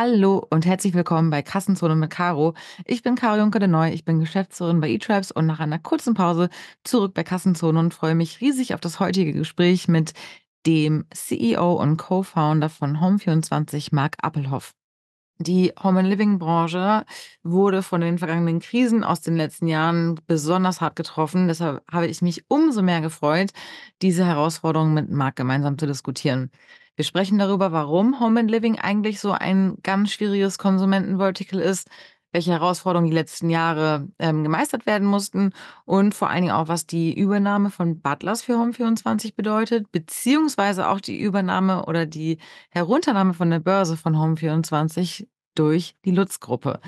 Hallo und herzlich willkommen bei Kassenzone mit Caro. Ich bin Caro Juncker de Neu, ich bin Geschäftsführerin bei eTribes und nach einer kurzen Pause zurück bei Kassenzone und freue mich riesig auf das heutige Gespräch mit dem CEO und Co-Founder von Home24, Marc Appelhoff. Die Home and Living Branche wurde von den vergangenen Krisen aus den letzten Jahren besonders hart getroffen. Deshalb habe ich mich umso mehr gefreut, diese Herausforderung mit Marc gemeinsam zu diskutieren. Wir sprechen darüber, warum Home and Living eigentlich so ein ganz schwieriges Konsumentenvertical ist, welche Herausforderungen die letzten Jahre ähm, gemeistert werden mussten und vor allen Dingen auch, was die Übernahme von Butlers für Home24 bedeutet, beziehungsweise auch die Übernahme oder die Herunternahme von der Börse von Home24 durch die Lutz-Gruppe.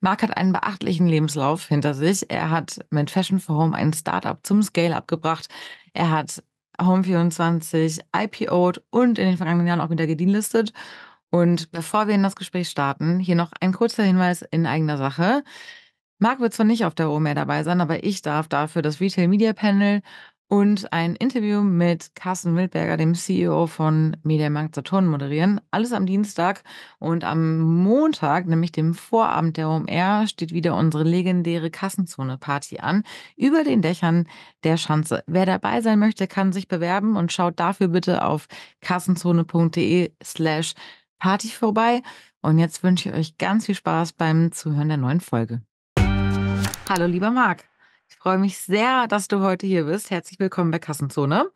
Marc hat einen beachtlichen Lebenslauf hinter sich. Er hat mit Fashion for Home ein Startup zum Scale-up gebracht. Er hat Home24 IPO'd und in den vergangenen Jahren auch wieder gedienlistet. Und bevor wir in das Gespräch starten, hier noch ein kurzer Hinweis in eigener Sache. Marc wird zwar nicht auf der OMR dabei sein, aber ich darf dafür das Retail Media Panel und ein Interview mit Carsten Wildberger, dem CEO von Mediamarkt Saturn, moderieren. Alles am Dienstag und am Montag, nämlich dem Vorabend der OMR, steht wieder unsere legendäre Kassenzone-Party an über den Dächern der Schanze. Wer dabei sein möchte, kann sich bewerben und schaut dafür bitte auf kassenzone.de slash Party vorbei. Und jetzt wünsche ich euch ganz viel Spaß beim Zuhören der neuen Folge. Hallo, lieber Marc freue mich sehr, dass du heute hier bist. Herzlich willkommen bei Kassenzone.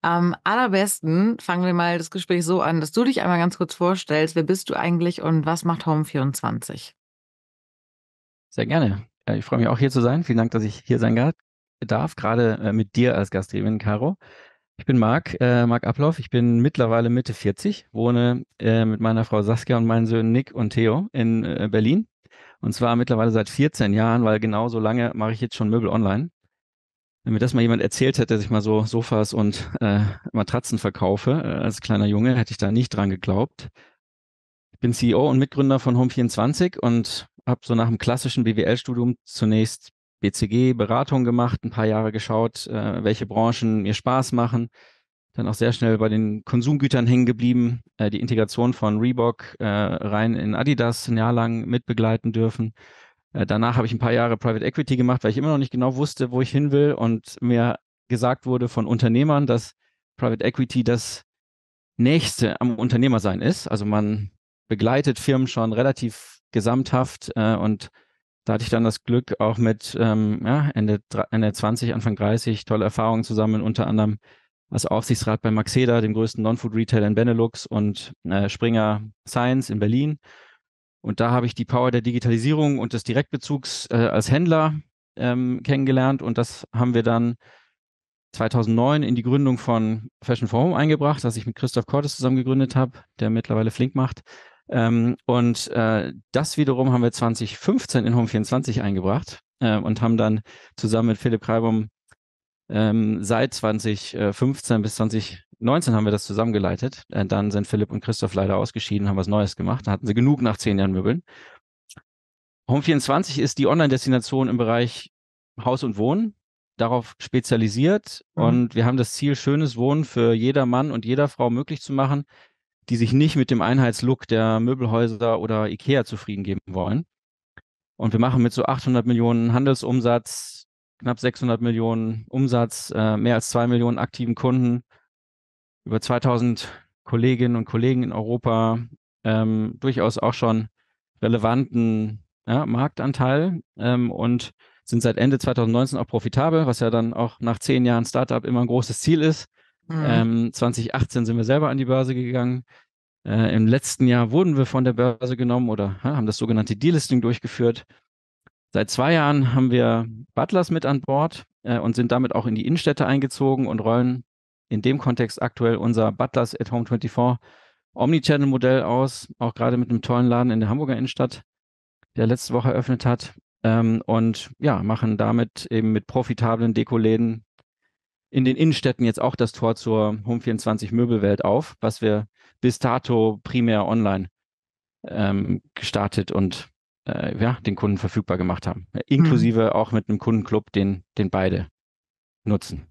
Am allerbesten fangen wir mal das Gespräch so an, dass du dich einmal ganz kurz vorstellst. Wer bist du eigentlich und was macht Home24? Sehr gerne. Äh, ich freue mich auch hier zu sein. Vielen Dank, dass ich hier sein darf, gerade äh, mit dir als Gastgeberin, Caro. Ich bin Marc, äh, Marc Abloff. Ich bin mittlerweile Mitte 40, wohne äh, mit meiner Frau Saskia und meinen Söhnen Nick und Theo in äh, Berlin und zwar mittlerweile seit 14 Jahren, weil genau so lange mache ich jetzt schon Möbel online. Wenn mir das mal jemand erzählt hätte, dass ich mal so Sofas und äh, Matratzen verkaufe, äh, als kleiner Junge, hätte ich da nicht dran geglaubt. Ich bin CEO und Mitgründer von Home24 und habe so nach dem klassischen BWL-Studium zunächst BCG-Beratung gemacht, ein paar Jahre geschaut, äh, welche Branchen mir Spaß machen, dann auch sehr schnell bei den Konsumgütern hängen geblieben, äh, die Integration von Reebok äh, rein in Adidas ein Jahr lang mitbegleiten dürfen. Äh, danach habe ich ein paar Jahre Private Equity gemacht, weil ich immer noch nicht genau wusste, wo ich hin will und mir gesagt wurde von Unternehmern, dass Private Equity das Nächste am Unternehmersein ist. Also man begleitet Firmen schon relativ gesamthaft äh, und da hatte ich dann das Glück, auch mit ähm, ja, Ende, Ende 20, Anfang 30 tolle Erfahrungen zu sammeln, unter anderem als Aufsichtsrat bei Maxeda, dem größten Non-Food-Retailer in Benelux und äh, Springer Science in Berlin. Und da habe ich die Power der Digitalisierung und des Direktbezugs äh, als Händler ähm, kennengelernt. Und das haben wir dann 2009 in die Gründung von Fashion for Home eingebracht, das ich mit Christoph Cortes zusammen gegründet habe, der mittlerweile Flink macht. Ähm, und äh, das wiederum haben wir 2015 in Home24 eingebracht äh, und haben dann zusammen mit Philipp Kreibum ähm, seit 2015 äh, bis 2019 haben wir das zusammengeleitet. Äh, dann sind Philipp und Christoph leider ausgeschieden, haben was Neues gemacht. Da hatten sie genug nach zehn Jahren Möbeln. Home24 ist die Online-Destination im Bereich Haus und Wohnen, darauf spezialisiert. Mhm. Und wir haben das Ziel, schönes Wohnen für jeder Mann und jeder Frau möglich zu machen, die sich nicht mit dem Einheitslook der Möbelhäuser oder Ikea zufrieden geben wollen. Und wir machen mit so 800 Millionen Handelsumsatz knapp 600 Millionen Umsatz, äh, mehr als 2 Millionen aktiven Kunden, über 2000 Kolleginnen und Kollegen in Europa, ähm, durchaus auch schon relevanten ja, Marktanteil ähm, und sind seit Ende 2019 auch profitabel, was ja dann auch nach zehn Jahren Startup immer ein großes Ziel ist. Mhm. Ähm, 2018 sind wir selber an die Börse gegangen. Äh, Im letzten Jahr wurden wir von der Börse genommen oder ha, haben das sogenannte Delisting durchgeführt. Seit zwei Jahren haben wir Butlers mit an Bord äh, und sind damit auch in die Innenstädte eingezogen und rollen in dem Kontext aktuell unser Butlers at Home 24 Omnichannel-Modell aus, auch gerade mit einem tollen Laden in der Hamburger Innenstadt, der letzte Woche eröffnet hat. Ähm, und ja, machen damit eben mit profitablen Dekoläden in den Innenstädten jetzt auch das Tor zur Home24 Möbelwelt auf, was wir bis dato primär online ähm, gestartet und äh, ja, den Kunden verfügbar gemacht haben. Äh, mhm. Inklusive mhm. auch mit einem Kundenclub, den, den beide nutzen.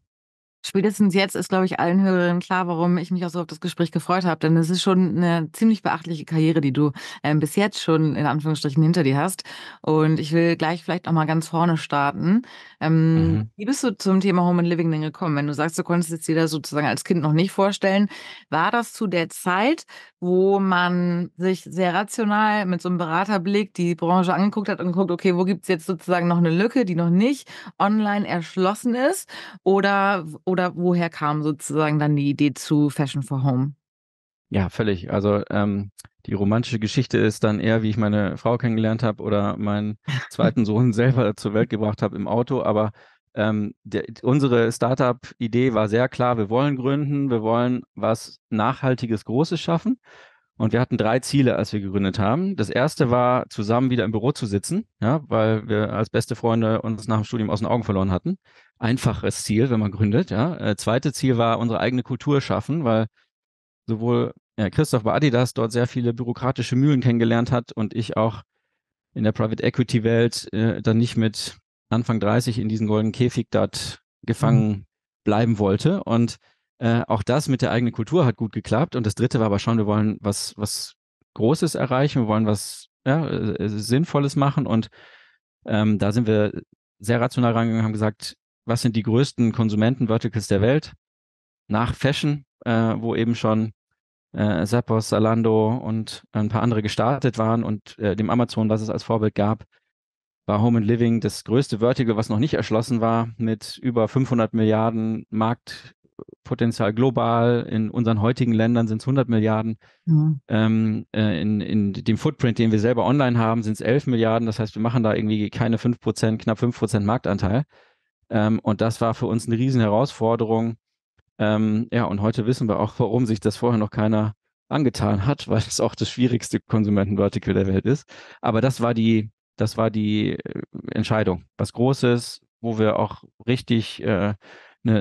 Spätestens jetzt ist, glaube ich, allen Hörerinnen klar, warum ich mich auch so auf das Gespräch gefreut habe. Denn es ist schon eine ziemlich beachtliche Karriere, die du ähm, bis jetzt schon in Anführungsstrichen hinter dir hast. Und ich will gleich vielleicht auch mal ganz vorne starten. Ähm, mhm. Wie bist du zum Thema Home and Living denn gekommen? Wenn du sagst, du konntest es dir da sozusagen als Kind noch nicht vorstellen, war das zu der Zeit, wo man sich sehr rational mit so einem Beraterblick die Branche angeguckt hat und guckt, okay, wo gibt es jetzt sozusagen noch eine Lücke, die noch nicht online erschlossen ist? Oder, oder woher kam sozusagen dann die Idee zu Fashion for Home? Ja, völlig. Also ähm, die romantische Geschichte ist dann eher, wie ich meine Frau kennengelernt habe oder meinen zweiten Sohn selber zur Welt gebracht habe im Auto. Aber ähm, der, unsere Startup-Idee war sehr klar, wir wollen gründen, wir wollen was Nachhaltiges, Großes schaffen. Und wir hatten drei Ziele, als wir gegründet haben. Das erste war, zusammen wieder im Büro zu sitzen, ja, weil wir als beste Freunde uns nach dem Studium aus den Augen verloren hatten. Einfaches Ziel, wenn man gründet, ja. Äh, zweite Ziel war, unsere eigene Kultur schaffen, weil sowohl ja, Christoph bei Adidas dort sehr viele bürokratische Mühlen kennengelernt hat und ich auch in der Private Equity Welt äh, dann nicht mit Anfang 30 in diesen goldenen Käfig dort gefangen mhm. bleiben wollte. Und äh, auch das mit der eigenen Kultur hat gut geklappt. Und das dritte war aber schon, wir wollen was, was Großes erreichen, wir wollen was ja, äh, äh Sinnvolles machen. Und ähm, da sind wir sehr rational rangegangen, haben gesagt, was sind die größten Konsumenten-Verticals der Welt? Nach Fashion, äh, wo eben schon äh, Zappos, Zalando und ein paar andere gestartet waren und äh, dem Amazon, was es als Vorbild gab, war Home and Living das größte Vertical, was noch nicht erschlossen war, mit über 500 Milliarden Marktpotenzial global. In unseren heutigen Ländern sind es 100 Milliarden. Ja. Ähm, äh, in, in dem Footprint, den wir selber online haben, sind es 11 Milliarden. Das heißt, wir machen da irgendwie keine 5 Prozent, knapp 5 Prozent Marktanteil. Ähm, und das war für uns eine riesen Herausforderung. Ähm, ja, und heute wissen wir auch, warum sich das vorher noch keiner angetan hat, weil es auch das schwierigste Konsumentenvertical der Welt ist. Aber das war die, das war die äh, Entscheidung. Was Großes, wo wir auch richtig äh, eine,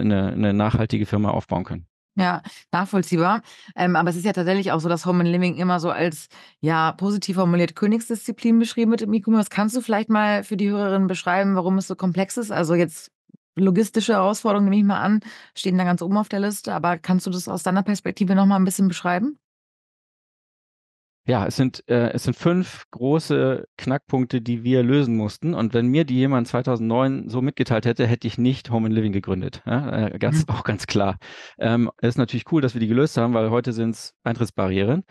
eine, ne nachhaltige Firma aufbauen können. Ja, nachvollziehbar. Ähm, aber es ist ja tatsächlich auch so, dass Home and Living immer so als ja positiv formuliert Königsdisziplin beschrieben wird im E-Commerce. Kannst du vielleicht mal für die Hörerinnen beschreiben, warum es so komplex ist? Also jetzt logistische Herausforderungen nehme ich mal an, stehen da ganz oben auf der Liste, aber kannst du das aus deiner Perspektive nochmal ein bisschen beschreiben? ja, es sind, äh, es sind fünf große Knackpunkte, die wir lösen mussten. Und wenn mir die jemand 2009 so mitgeteilt hätte, hätte ich nicht Home and Living gegründet. Ja, äh, ganz, mhm. Auch ganz klar. Ähm, ist natürlich cool, dass wir die gelöst haben, weil heute sind es Eintrittsbarrieren.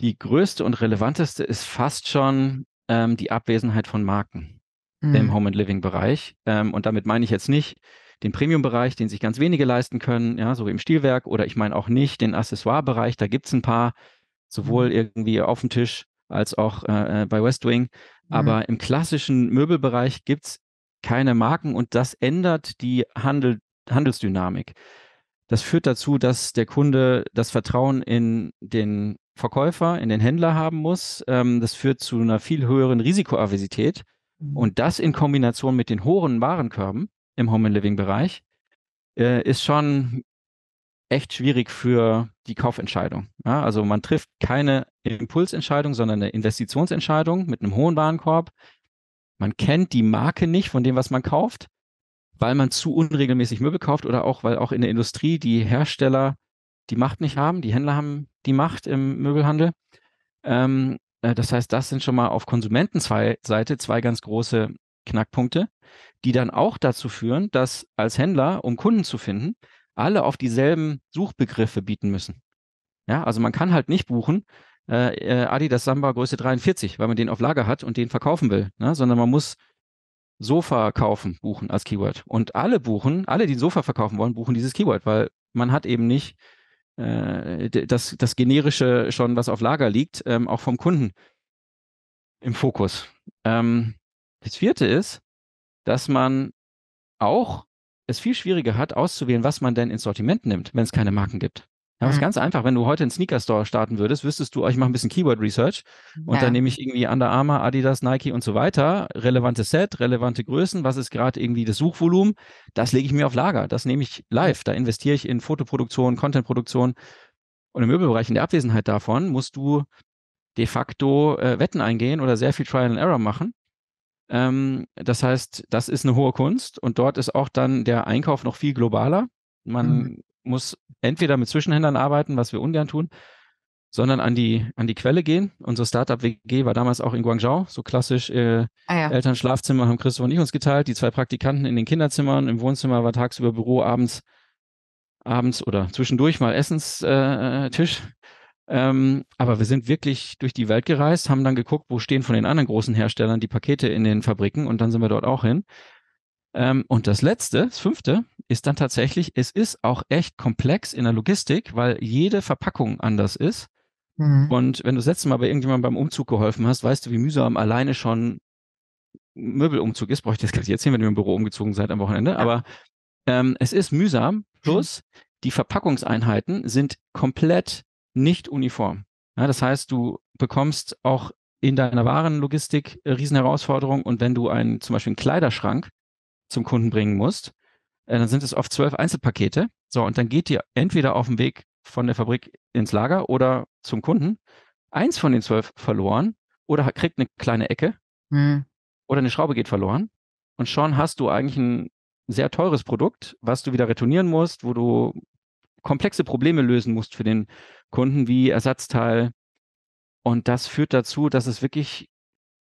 Die größte und relevanteste ist fast schon ähm, die Abwesenheit von Marken mhm. im Home and Living Bereich. Ähm, und damit meine ich jetzt nicht den Premium-Bereich, den sich ganz wenige leisten können, ja, so im Stilwerk, oder ich meine auch nicht den Accessoire-Bereich, da gibt es ein paar, sowohl mhm. irgendwie auf dem Tisch als auch äh, äh bei West Wing. Mhm. Aber mhm. im klassischen Möbelbereich gibt es keine Marken und das ändert die Handel Handelsdynamik. Das führt dazu, dass der Kunde das Vertrauen in den Verkäufer, in den Händler haben muss. Ähm, das führt zu einer viel höheren Risikoavisität Mhm. Und das in Kombination mit den hohen Warenkörben im Home and Living Bereich äh, ist schon echt schwierig für die Kaufentscheidung. Ja, also man trifft keine Impulsentscheidung, sondern eine Investitionsentscheidung mit einem hohen Warenkorb. Man kennt die Marke nicht von dem, was man kauft, weil man zu unregelmäßig Möbel kauft oder auch, weil auch in der Industrie die Hersteller die Macht nicht haben, die Händler haben die Macht im Möbelhandel. Ähm, äh, das heißt, das sind schon mal auf Konsumentenseite zwei ganz große Knackpunkte, die dann auch dazu führen, dass als Händler, um Kunden zu finden, alle auf dieselben Suchbegriffe bieten müssen. Ja, also man kann halt nicht buchen, äh, äh Adidas Samba Größe 43, weil man den auf Lager hat und den verkaufen will, ne? sondern man muss Sofa kaufen buchen als Keyword. Und alle buchen, alle, die ein Sofa verkaufen wollen, buchen dieses Keyword, weil man hat eben nicht äh, das, das generische schon, was auf Lager liegt, ähm, auch vom Kunden im Fokus. Ähm, das vierte ist, dass man auch es viel schwieriger hat, auszuwählen, was man denn ins Sortiment nimmt, wenn es keine Marken gibt. Ja, das ist mhm. ganz einfach. Wenn du heute einen Sneaker-Store starten würdest, wüsstest du, oh, ich mache ein bisschen Keyword-Research und ja. dann nehme ich irgendwie Under Armour, Adidas, Nike und so weiter, relevante Set, relevante Größen, was ist gerade irgendwie das Suchvolumen, das lege ich mir auf Lager, das nehme ich live, da investiere ich in Fotoproduktion, Contentproduktion und im Möbelbereich, in der Abwesenheit davon, musst du de facto äh, Wetten eingehen oder sehr viel Trial and Error machen ähm, das heißt, das ist eine hohe Kunst und dort ist auch dann der Einkauf noch viel globaler. Man mhm. muss entweder mit Zwischenhändlern arbeiten, was wir ungern tun, sondern an die, an die Quelle gehen. Unsere Startup-WG war damals auch in Guangzhou, so klassisch. Äh, ah, ja. Eltern Schlafzimmer haben Christoph und ich uns geteilt, die zwei Praktikanten in den Kinderzimmern, im Wohnzimmer war tagsüber Büro, abends abends oder zwischendurch mal Essenstisch. Äh, äh, ähm, aber wir sind wirklich durch die Welt gereist, haben dann geguckt, wo stehen von den anderen großen Herstellern die Pakete in den Fabriken und dann sind wir dort auch hin. Ähm, und das letzte, das fünfte, ist dann tatsächlich, es ist auch echt komplex in der Logistik, weil jede Verpackung anders ist. Mhm. Und wenn du das letzte Mal bei irgendjemandem beim Umzug geholfen hast, weißt du, wie mühsam alleine schon Möbelumzug ist. Brauche ich das gar nicht erzählen, wenn ihr im Büro umgezogen seid am Wochenende. Ja. Aber ähm, es ist mühsam. Mhm. Plus, mhm. die Verpackungseinheiten sind komplett nicht uniform. Ja, das heißt, du bekommst auch in deiner Warenlogistik äh, Riesenherausforderungen und wenn du einen zum Beispiel einen Kleiderschrank zum Kunden bringen musst, äh, dann sind es oft zwölf Einzelpakete. So, und dann geht dir entweder auf dem Weg von der Fabrik ins Lager oder zum Kunden eins von den zwölf verloren oder kriegt eine kleine Ecke mhm. oder eine Schraube geht verloren. Und schon hast du eigentlich ein sehr teures Produkt, was du wieder retournieren musst, wo du komplexe Probleme lösen musst für den Kunden wie Ersatzteil. Und das führt dazu, dass es wirklich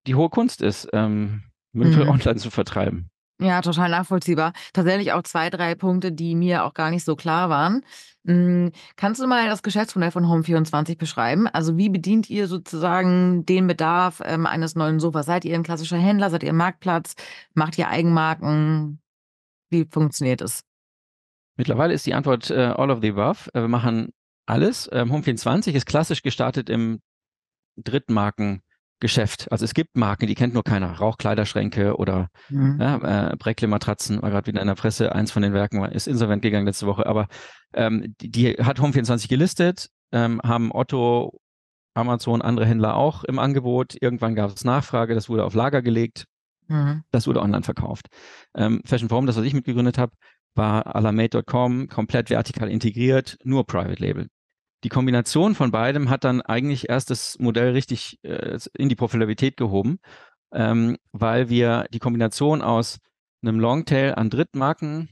die hohe Kunst ist, ähm, Möbel mhm. online zu vertreiben. Ja, total nachvollziehbar. Tatsächlich auch zwei, drei Punkte, die mir auch gar nicht so klar waren. Hm, kannst du mal das Geschäftsmodell von Home24 beschreiben? Also wie bedient ihr sozusagen den Bedarf ähm, eines neuen Sofas? Seid ihr ein klassischer Händler? Seid ihr ein Marktplatz? Macht ihr Eigenmarken? Wie funktioniert es? Mittlerweile ist die Antwort äh, all of the above. Äh, wir machen alles. Ähm, Home 24 ist klassisch gestartet im Drittmarkengeschäft. Also es gibt Marken, die kennt nur keiner. Rauchkleiderschränke oder mhm. ja, äh, Breckle-Matratzen, war gerade wieder in der Presse, eins von den Werken ist insolvent gegangen letzte Woche. Aber ähm, die, die, hat Home 24 gelistet, ähm, haben Otto, Amazon, andere Händler auch im Angebot. Irgendwann gab es Nachfrage, das wurde auf Lager gelegt, mhm. das wurde online verkauft. Ähm, Fashion Forum, das was ich mitgegründet habe, war Alamade.com komplett vertikal integriert, nur Private Label. Die Kombination von beidem hat dann eigentlich erst das Modell richtig äh, in die Profitabilität gehoben, ähm, weil wir die Kombination aus einem Longtail an Drittmarken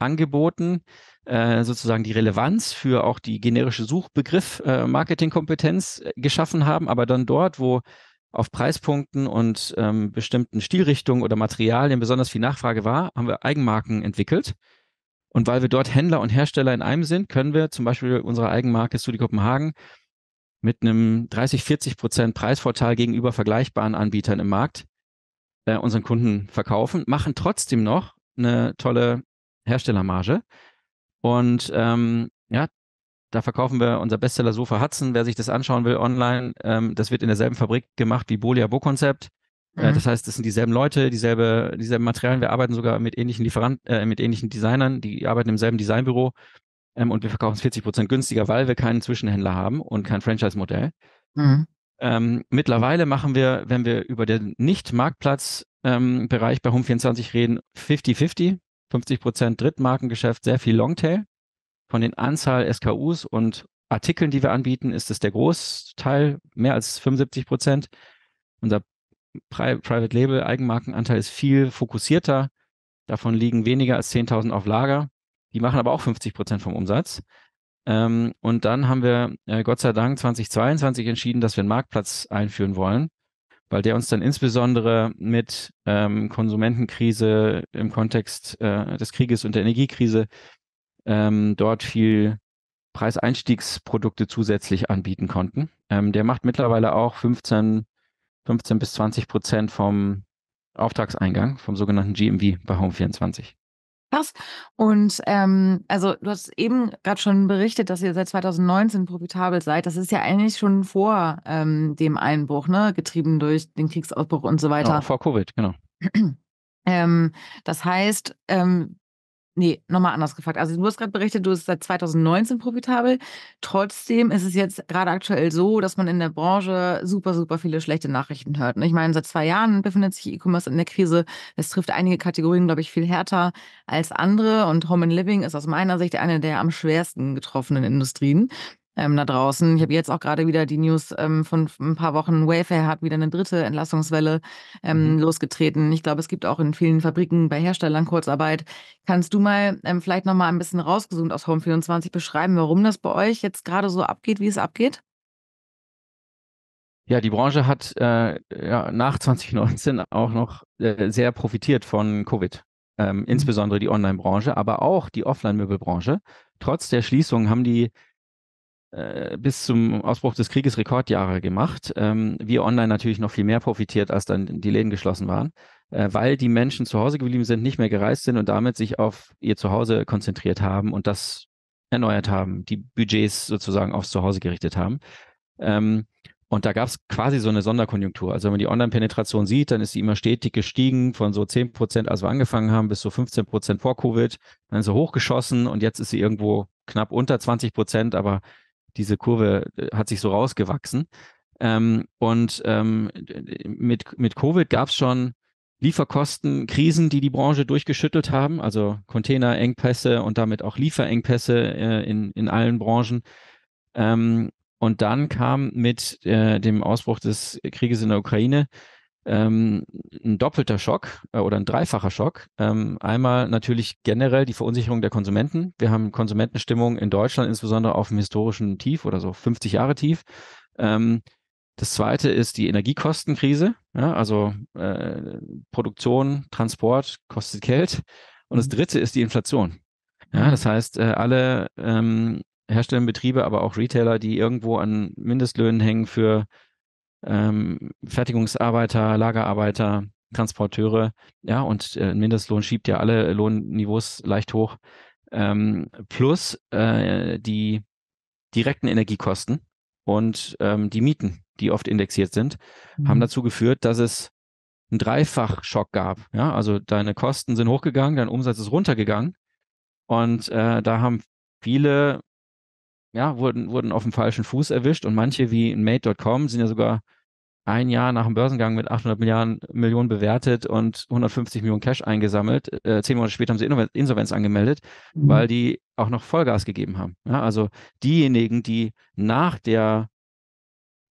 angeboten, äh, sozusagen die Relevanz für auch die generische Suchbegriff äh, Marketingkompetenz äh, geschaffen haben, aber dann dort, wo auf Preispunkten und ähm, bestimmten Stilrichtungen oder Materialien besonders viel Nachfrage war, haben wir Eigenmarken entwickelt und weil wir dort Händler und Hersteller in einem sind, können wir zum Beispiel unsere Eigenmarke Studi Kopenhagen mit einem 30, 40 Prozent Preisvorteil gegenüber vergleichbaren Anbietern im Markt äh, unseren Kunden verkaufen, machen trotzdem noch eine tolle Herstellermarge. Und ähm, ja, da verkaufen wir unser Bestseller Sofa Hudson. Wer sich das anschauen will online, ähm, das wird in derselben Fabrik gemacht wie Bolia Bo Concept. Äh, mhm. Das heißt, es sind dieselben Leute, dieselbe, dieselben Materialien. Wir arbeiten sogar mit ähnlichen Lieferanten, äh, mit ähnlichen Designern, die arbeiten im selben Designbüro ähm, und wir verkaufen es 40 Prozent günstiger, weil wir keinen Zwischenhändler haben und kein Franchise-Modell. Mhm. Ähm, mittlerweile machen wir, wenn wir über den Nicht-Marktplatz-Bereich ähm, bei Home24 reden, 50-50, 50 Prozent Drittmarkengeschäft, sehr viel Longtail. Von den Anzahl SKUs und Artikeln, die wir anbieten, ist es der Großteil, mehr als 75 Prozent. Unser Pri Private Label Eigenmarkenanteil ist viel fokussierter. Davon liegen weniger als 10.000 auf Lager. Die machen aber auch 50 Prozent vom Umsatz. Ähm, und dann haben wir äh, Gott sei Dank 2022 entschieden, dass wir einen Marktplatz einführen wollen, weil der uns dann insbesondere mit ähm, Konsumentenkrise im Kontext äh, des Krieges und der Energiekrise ähm, dort viel Preiseinstiegsprodukte zusätzlich anbieten konnten. Ähm, der macht mittlerweile auch 15 15 bis 20 Prozent vom Auftragseingang, vom sogenannten GMV bei Home24. Krass. Und ähm, also du hast eben gerade schon berichtet, dass ihr seit 2019 profitabel seid. Das ist ja eigentlich schon vor ähm, dem Einbruch, ne? getrieben durch den Kriegsausbruch und so weiter. Ja, genau, vor Covid, genau. Ähm, das heißt, ähm, Nee, nochmal anders gefragt. Also du hast gerade berichtet, du bist seit 2019 profitabel. Trotzdem ist es jetzt gerade aktuell so, dass man in der Branche super, super viele schlechte Nachrichten hört. Ne? ich meine, seit zwei Jahren befindet sich E-Commerce in der Krise. Es trifft einige Kategorien, glaube ich, viel härter als andere. Und Home and Living ist aus meiner Sicht eine der am schwersten getroffenen Industrien ähm, da draußen. Ich habe jetzt auch gerade wieder die News ähm, von ein paar Wochen. Wayfair hat wieder eine dritte Entlassungswelle ähm, mhm. losgetreten. Ich glaube, es gibt auch in vielen Fabriken bei Herstellern Kurzarbeit. Kannst du mal ähm, vielleicht nochmal ein bisschen rausgesucht aus Home24 beschreiben, warum das bei euch jetzt gerade so abgeht, wie es abgeht? Ja, die Branche hat äh, ja, nach 2019 auch noch äh, sehr profitiert von Covid. Ähm, mhm. insbesondere die Online-Branche, aber auch die Offline-Möbelbranche. Trotz der Schließung haben die äh, bis zum Ausbruch des Krieges Rekordjahre gemacht. Ähm, wir online natürlich noch viel mehr profitiert, als dann die Läden geschlossen waren, äh, weil die Menschen zu Hause geblieben sind, nicht mehr gereist sind und damit sich auf ihr Zuhause konzentriert haben und das erneuert haben, die Budgets sozusagen aufs Zuhause gerichtet haben. Ähm, und da gab es quasi so eine Sonderkonjunktur. Also wenn man die Online-Penetration sieht, dann ist sie immer stetig gestiegen von so 10 Prozent, als wir angefangen haben, bis so 15 Prozent vor Covid, dann so hochgeschossen und jetzt ist sie irgendwo knapp unter 20 Prozent, aber diese Kurve äh, hat sich so rausgewachsen. Ähm, und ähm, mit, mit Covid gab es schon Lieferkosten, Krisen, die die Branche durchgeschüttelt haben, also Containerengpässe und damit auch Lieferengpässe äh, in, in allen Branchen. Ähm, und dann kam mit äh, dem Ausbruch des Krieges in der Ukraine ähm, ein doppelter Schock äh, oder ein dreifacher Schock. Ähm, einmal natürlich generell die Verunsicherung der Konsumenten. Wir haben Konsumentenstimmung in Deutschland insbesondere auf dem historischen Tief oder so 50 Jahre Tief. Ähm, das zweite ist die Energiekostenkrise. Ja, also äh, Produktion, Transport kostet Geld. Und das mhm. dritte ist die Inflation. Ja, mhm. das heißt, äh, alle ähm, herstellenden Betriebe, aber auch Retailer, die irgendwo an Mindestlöhnen hängen für ähm, Fertigungsarbeiter, Lagerarbeiter, Transporteure, ja, und äh, Mindestlohn schiebt ja alle Lohnniveaus leicht hoch, ähm, plus äh, die direkten Energiekosten und ähm, die Mieten, die oft indexiert sind, mhm. haben dazu geführt, dass es einen Dreifachschock gab. Ja, also deine Kosten sind hochgegangen, dein Umsatz ist runtergegangen und äh, da haben viele ja, wurden, wurden auf dem falschen Fuß erwischt und manche wie Made.com sind ja sogar ein Jahr nach dem Börsengang mit 800 Milliarden, Millionen bewertet und 150 Millionen Cash eingesammelt. Äh, zehn Monate später haben sie Insolvenz angemeldet, mhm. weil die auch noch Vollgas gegeben haben. Ja, also diejenigen, die nach der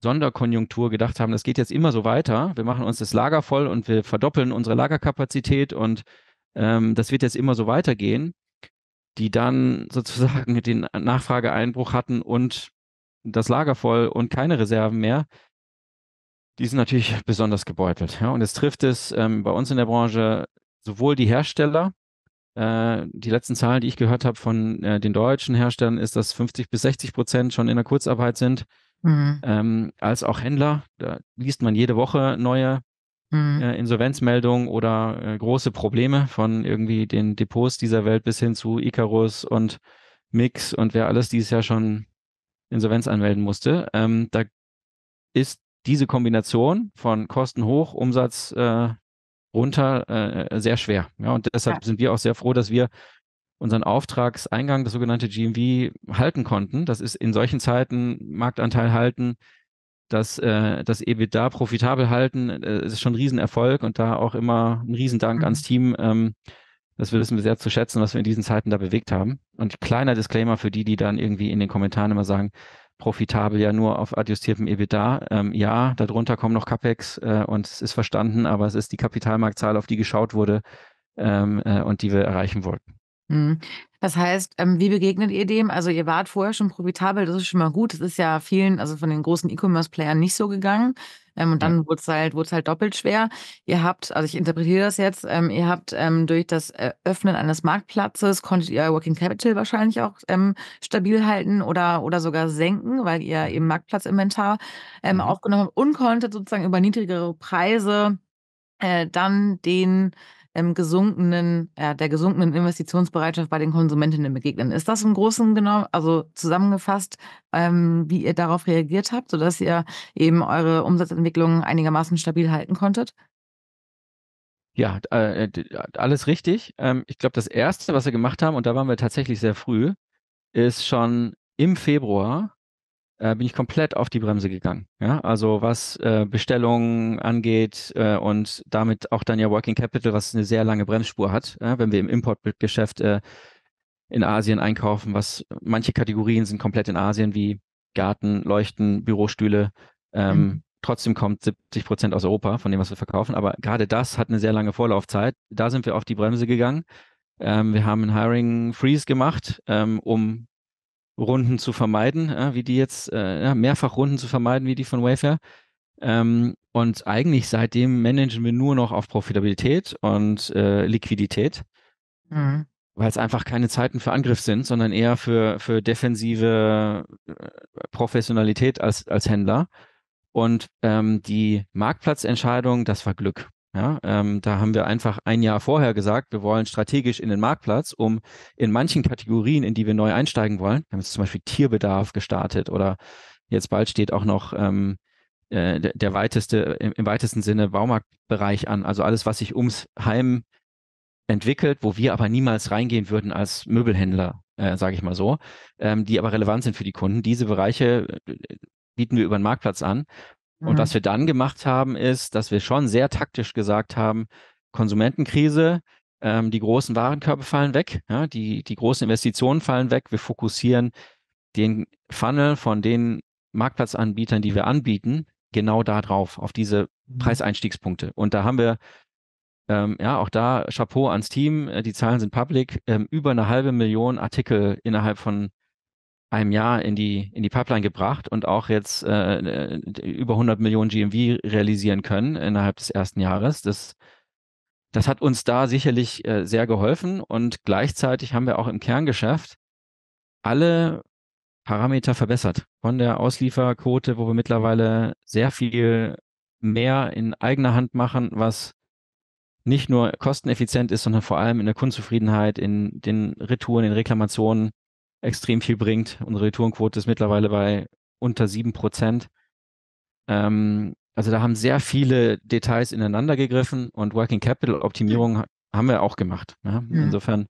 Sonderkonjunktur gedacht haben, das geht jetzt immer so weiter, wir machen uns das Lager voll und wir verdoppeln unsere Lagerkapazität und ähm, das wird jetzt immer so weitergehen, die dann sozusagen den Nachfrageeinbruch hatten und das Lager voll und keine Reserven mehr, die sind natürlich besonders gebeutelt. Ja? Und es trifft es ähm, bei uns in der Branche sowohl die Hersteller, äh, die letzten Zahlen, die ich gehört habe von äh, den deutschen Herstellern, ist, dass 50 bis 60 Prozent schon in der Kurzarbeit sind, mhm. ähm, als auch Händler. Da liest man jede Woche neue mhm. äh, Insolvenzmeldungen oder äh, große Probleme von irgendwie den Depots dieser Welt bis hin zu Icarus und Mix und wer alles dieses Jahr schon Insolvenz anmelden musste. Ähm, da ist diese Kombination von Kosten hoch, Umsatz äh, runter äh, sehr schwer. Ja, und deshalb ja. sind wir auch sehr froh, dass wir unseren Auftragseingang, das sogenannte GMV, halten konnten. Das ist in solchen Zeiten Marktanteil halten, das, äh, das EBITDA profitabel halten, äh, ist schon ein Riesenerfolg und da auch immer ein Riesendank mhm. ans Team. Ähm, das wissen wir sehr zu schätzen, was wir in diesen Zeiten da bewegt haben. Und kleiner Disclaimer für die, die dann irgendwie in den Kommentaren immer sagen, profitabel ja nur auf adjustiertem EBITDA. Ähm, ja, darunter kommen noch CAPEX äh, und es ist verstanden, aber es ist die Kapitalmarktzahl, auf die geschaut wurde ähm, äh, und die wir erreichen wollten. Mhm. Das heißt, ähm, wie begegnet ihr dem? Also ihr wart vorher schon profitabel, das ist schon mal gut. Das ist ja vielen, also von den großen E-Commerce-Playern nicht so gegangen. Ähm, und dann ja. wurde es halt, halt doppelt schwer. Ihr habt, also ich interpretiere das jetzt, ähm, ihr habt durch das Öffnen eines Marktplatzes, konntet ihr Working Capital wahrscheinlich auch stabil halten oder, oder sogar senken, weil ihr eben Marktplatzinventar ja. Mhm. aufgenommen habt und konntet sozusagen über niedrigere Preise äh, dann den ähm, gesunkenen, äh, der gesunkenen Investitionsbereitschaft bei den Konsumentinnen begegnen. Ist das im Großen genommen, also zusammengefasst, ähm, wie ihr darauf reagiert habt, sodass ihr eben eure Umsatzentwicklung einigermaßen stabil halten konntet? Ja, äh, äh alles richtig. Ähm, ich glaube, das Erste, was wir gemacht haben, und da waren wir tatsächlich sehr früh, ist schon im Februar äh, bin ich komplett auf die Bremse gegangen. Ja? Also was äh, Bestellungen angeht äh, und damit auch dann ja Working Capital, was eine sehr lange Bremsspur hat, ja? wenn wir im Importgeschäft äh, in Asien einkaufen, was manche Kategorien sind komplett in Asien, wie Garten, Leuchten, Bürostühle. Ähm, mhm. Trotzdem kommt 70 Prozent aus Europa von dem, was wir verkaufen. Aber gerade das hat eine sehr lange Vorlaufzeit. Da sind wir auf die Bremse gegangen. Ähm, wir haben einen Hiring Freeze gemacht, ähm, um Runden zu vermeiden, äh, wie die jetzt, äh, mehrfach Runden zu vermeiden, wie die von Wayfair. Ähm, und eigentlich seitdem managen wir nur noch auf Profitabilität und äh, Liquidität, mhm. weil es einfach keine Zeiten für Angriff sind, sondern eher für, für defensive äh, Professionalität als, als Händler. Und ähm, die Marktplatzentscheidung, das war Glück. Ja, ähm, da haben wir einfach ein Jahr vorher gesagt, wir wollen strategisch in den Marktplatz, um in manchen Kategorien, in die wir neu einsteigen wollen, haben jetzt zum Beispiel Tierbedarf gestartet oder jetzt bald steht auch noch ähm, äh, der weiteste, im, im weitesten Sinne Baumarktbereich an. Also alles, was sich ums Heim entwickelt, wo wir aber niemals reingehen würden als Möbelhändler, äh, sage ich mal so, ähm, die aber relevant sind für die Kunden. Diese Bereiche äh, bieten wir über den Marktplatz an und mhm. was wir dann gemacht haben, ist, dass wir schon sehr taktisch gesagt haben, Konsumentenkrise, ähm, die großen Warenkörbe fallen weg, ja, die, die großen Investitionen fallen weg. Wir fokussieren den Funnel von den Marktplatzanbietern, die wir anbieten, genau da drauf, auf diese mhm. Preiseinstiegspunkte. Und da haben wir, ähm, ja, auch da Chapeau ans Team, äh, die Zahlen sind public, ähm, über eine halbe Million Artikel innerhalb von einem Jahr in die, in die Pipeline gebracht und auch jetzt äh, äh über 100 Millionen GMV realisieren können innerhalb des ersten Jahres. Das, das hat uns da sicherlich äh, sehr geholfen und gleichzeitig haben wir auch im Kerngeschäft alle Parameter verbessert. Von der Auslieferquote, wo wir mittlerweile sehr viel mehr in eigener Hand machen, was nicht nur kosteneffizient ist, sondern vor allem in der Kundenzufriedenheit, in den Retouren, in Reklamationen, extrem viel bringt. Unsere Retourenquote ist mittlerweile bei unter sieben Prozent. Ähm, also da haben sehr viele Details ineinander gegriffen und Working Capital Optimierung ja. haben wir auch gemacht. Ja? Ne? Ja. Mhm. Insofern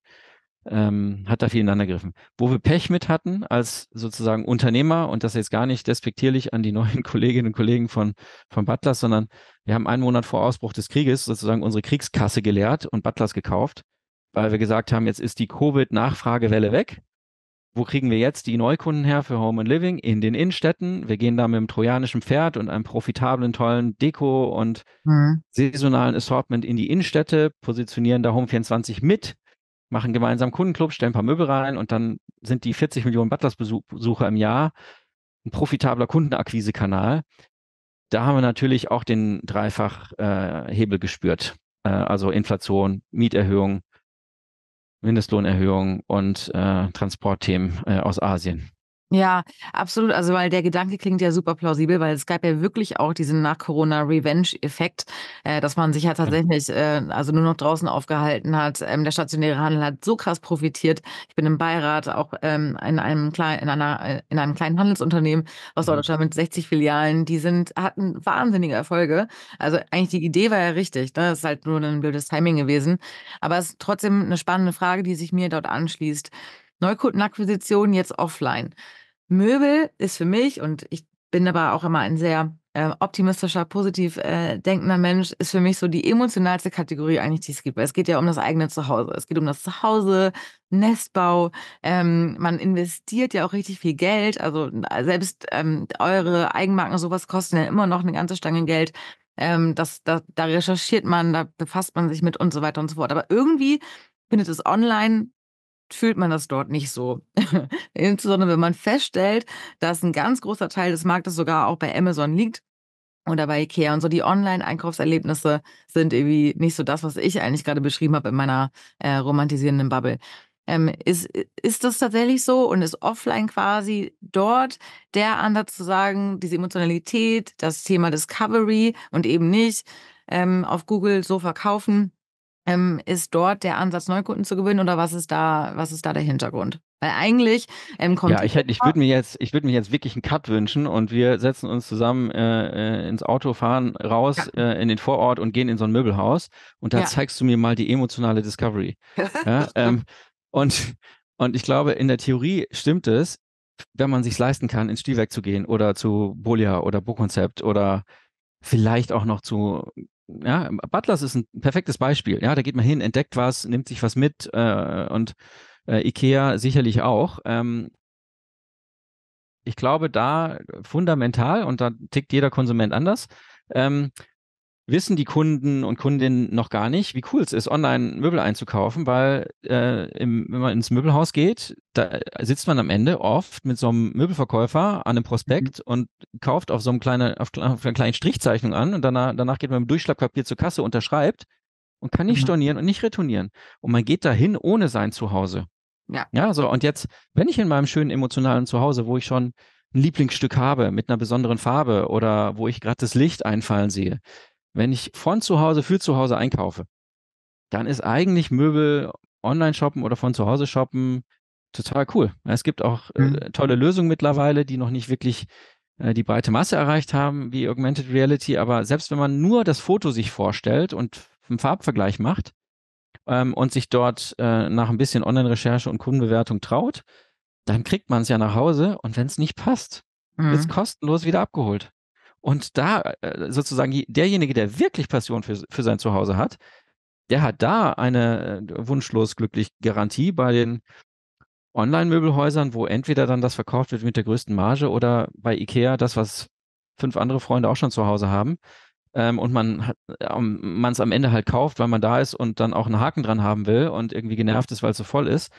ähm, hat da viel ineinander gegriffen. Wo wir Pech mit hatten als sozusagen Unternehmer und das jetzt gar nicht despektierlich an die neuen Kolleginnen und Kollegen von, von Butlers, sondern wir haben einen Monat vor Ausbruch des Krieges sozusagen unsere Kriegskasse geleert und Butlers gekauft, weil wir gesagt haben, jetzt ist die Covid-Nachfragewelle weg wo kriegen wir jetzt die Neukunden her für Home and Living? In den Innenstädten. Wir gehen da mit einem trojanischen Pferd und einem profitablen, tollen Deko und mhm. saisonalen Assortment in die Innenstädte, positionieren da Home24 mit, machen gemeinsam Kundenclub, stellen ein paar Möbel rein und dann sind die 40 Millionen Butlers-Besucher im Jahr ein profitabler Kundenakquisekanal. Da haben wir natürlich auch den Dreifachhebel äh, gespürt. Äh, also Inflation, Mieterhöhung, Mindestlohnerhöhung und äh, Transportthemen äh, aus Asien. Ja, absolut. Also, weil der Gedanke klingt ja super plausibel, weil es gab ja wirklich auch diesen Nach-Corona-Revenge-Effekt, äh, dass man sich ja tatsächlich äh, also nur noch draußen aufgehalten hat. Ähm, der stationäre Handel hat so krass profitiert. Ich bin im Beirat auch ähm, in einem kleinen, in einer, äh, in einem kleinen Handelsunternehmen aus mhm. Deutschland mit 60 Filialen. Die sind, hatten wahnsinnige Erfolge. Also eigentlich die Idee war ja richtig. Ne? Das ist halt nur ein blödes Timing gewesen. Aber es ist trotzdem eine spannende Frage, die sich mir dort anschließt. Neukundenakquisition jetzt offline. Möbel ist für mich, und ich bin aber auch immer ein sehr äh, optimistischer, positiv äh, denkender Mensch, ist für mich so die emotionalste Kategorie eigentlich, die es gibt. Weil es geht ja um das eigene Zuhause. Es geht um das Zuhause, Nestbau. Ähm, man investiert ja auch richtig viel Geld. Also selbst ähm, eure Eigenmarken und sowas kosten ja immer noch eine ganze Stange Geld. Ähm, das, da, da recherchiert man, da befasst man sich mit und so weiter und so fort. Aber irgendwie findet es online fühlt man das dort nicht so. Insbesondere wenn man feststellt, dass ein ganz großer Teil des Marktes sogar auch bei Amazon liegt oder bei Ikea und so. Die Online-Einkaufserlebnisse sind irgendwie nicht so das, was ich eigentlich gerade beschrieben habe in meiner äh, romantisierenden Bubble. Ähm, ist, ist das tatsächlich so und ist offline quasi dort der Ansatz zu sagen, diese Emotionalität, das Thema Discovery und eben nicht ähm, auf Google so verkaufen, ähm, ist dort der Ansatz, Neukunden zu gewinnen oder was ist da, was ist da der Hintergrund? Weil eigentlich ähm, kommt. Ja, ich, ich würde mir jetzt, mir jetzt wirklich einen Cut wünschen und wir setzen uns zusammen äh, äh, ins Auto, fahren raus ja. äh, in den Vorort und gehen in so ein Möbelhaus und da ja. zeigst du mir mal die emotionale Discovery. ja, ähm, und, und ich glaube, in der Theorie stimmt es, wenn man sich leisten kann, ins Stilwerk zu gehen oder zu Bolia oder Bokonzept oder vielleicht auch noch zu ja, Butlers ist ein perfektes Beispiel. Ja, da geht man hin, entdeckt was, nimmt sich was mit äh, und äh, Ikea sicherlich auch. Ähm, ich glaube, da fundamental, und da tickt jeder Konsument anders, ähm, wissen die Kunden und Kundinnen noch gar nicht, wie cool es ist, online Möbel einzukaufen, weil äh, im, wenn man ins Möbelhaus geht, da sitzt man am Ende oft mit so einem Möbelverkäufer an einem Prospekt mhm. und kauft auf so einem kleinen, auf, auf einer kleinen Strichzeichnung an und danach, danach geht man mit dem Durchschlagpapier zur Kasse, unterschreibt und kann nicht mhm. stornieren und nicht retournieren. Und man geht dahin ohne sein Zuhause. Ja. Ja, so. Und jetzt, wenn ich in meinem schönen emotionalen Zuhause, wo ich schon ein Lieblingsstück habe mit einer besonderen Farbe oder wo ich gerade das Licht einfallen sehe, wenn ich von zu Hause für zu Hause einkaufe, dann ist eigentlich Möbel online shoppen oder von zu Hause shoppen total cool. Es gibt auch äh, mhm. tolle Lösungen mittlerweile, die noch nicht wirklich äh, die breite Masse erreicht haben, wie Augmented Reality, aber selbst wenn man nur das Foto sich vorstellt und einen Farbvergleich macht ähm, und sich dort äh, nach ein bisschen Online-Recherche und Kundenbewertung traut, dann kriegt man es ja nach Hause und wenn es nicht passt, mhm. wird es kostenlos wieder abgeholt. Und da äh, sozusagen derjenige, der wirklich Passion für, für sein Zuhause hat, der hat da eine äh, wunschlos glücklich Garantie bei den Online-Möbelhäusern, wo entweder dann das verkauft wird mit der größten Marge oder bei Ikea das, was fünf andere Freunde auch schon zu Hause haben. Ähm, und man es äh, am Ende halt kauft, weil man da ist und dann auch einen Haken dran haben will und irgendwie genervt ist, weil es so voll ist.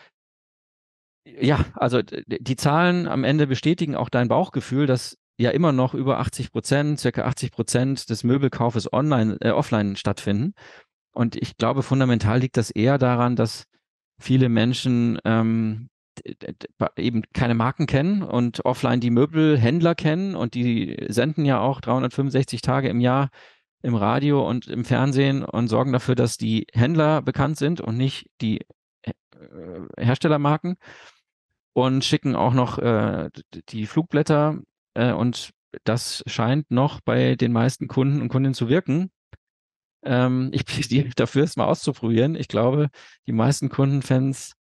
Ja, also die Zahlen am Ende bestätigen auch dein Bauchgefühl, dass ja immer noch über 80 Prozent, circa 80 Prozent des Möbelkaufes online, äh, offline stattfinden. Und ich glaube, fundamental liegt das eher daran, dass viele Menschen ähm, eben keine Marken kennen und offline die Möbelhändler kennen und die senden ja auch 365 Tage im Jahr im Radio und im Fernsehen und sorgen dafür, dass die Händler bekannt sind und nicht die äh, Herstellermarken und schicken auch noch äh, die Flugblätter äh, und das scheint noch bei den meisten Kunden und Kundinnen zu wirken. Ähm, ich plädiere dafür, es mal auszuprobieren. Ich glaube, die meisten Kunden fänden es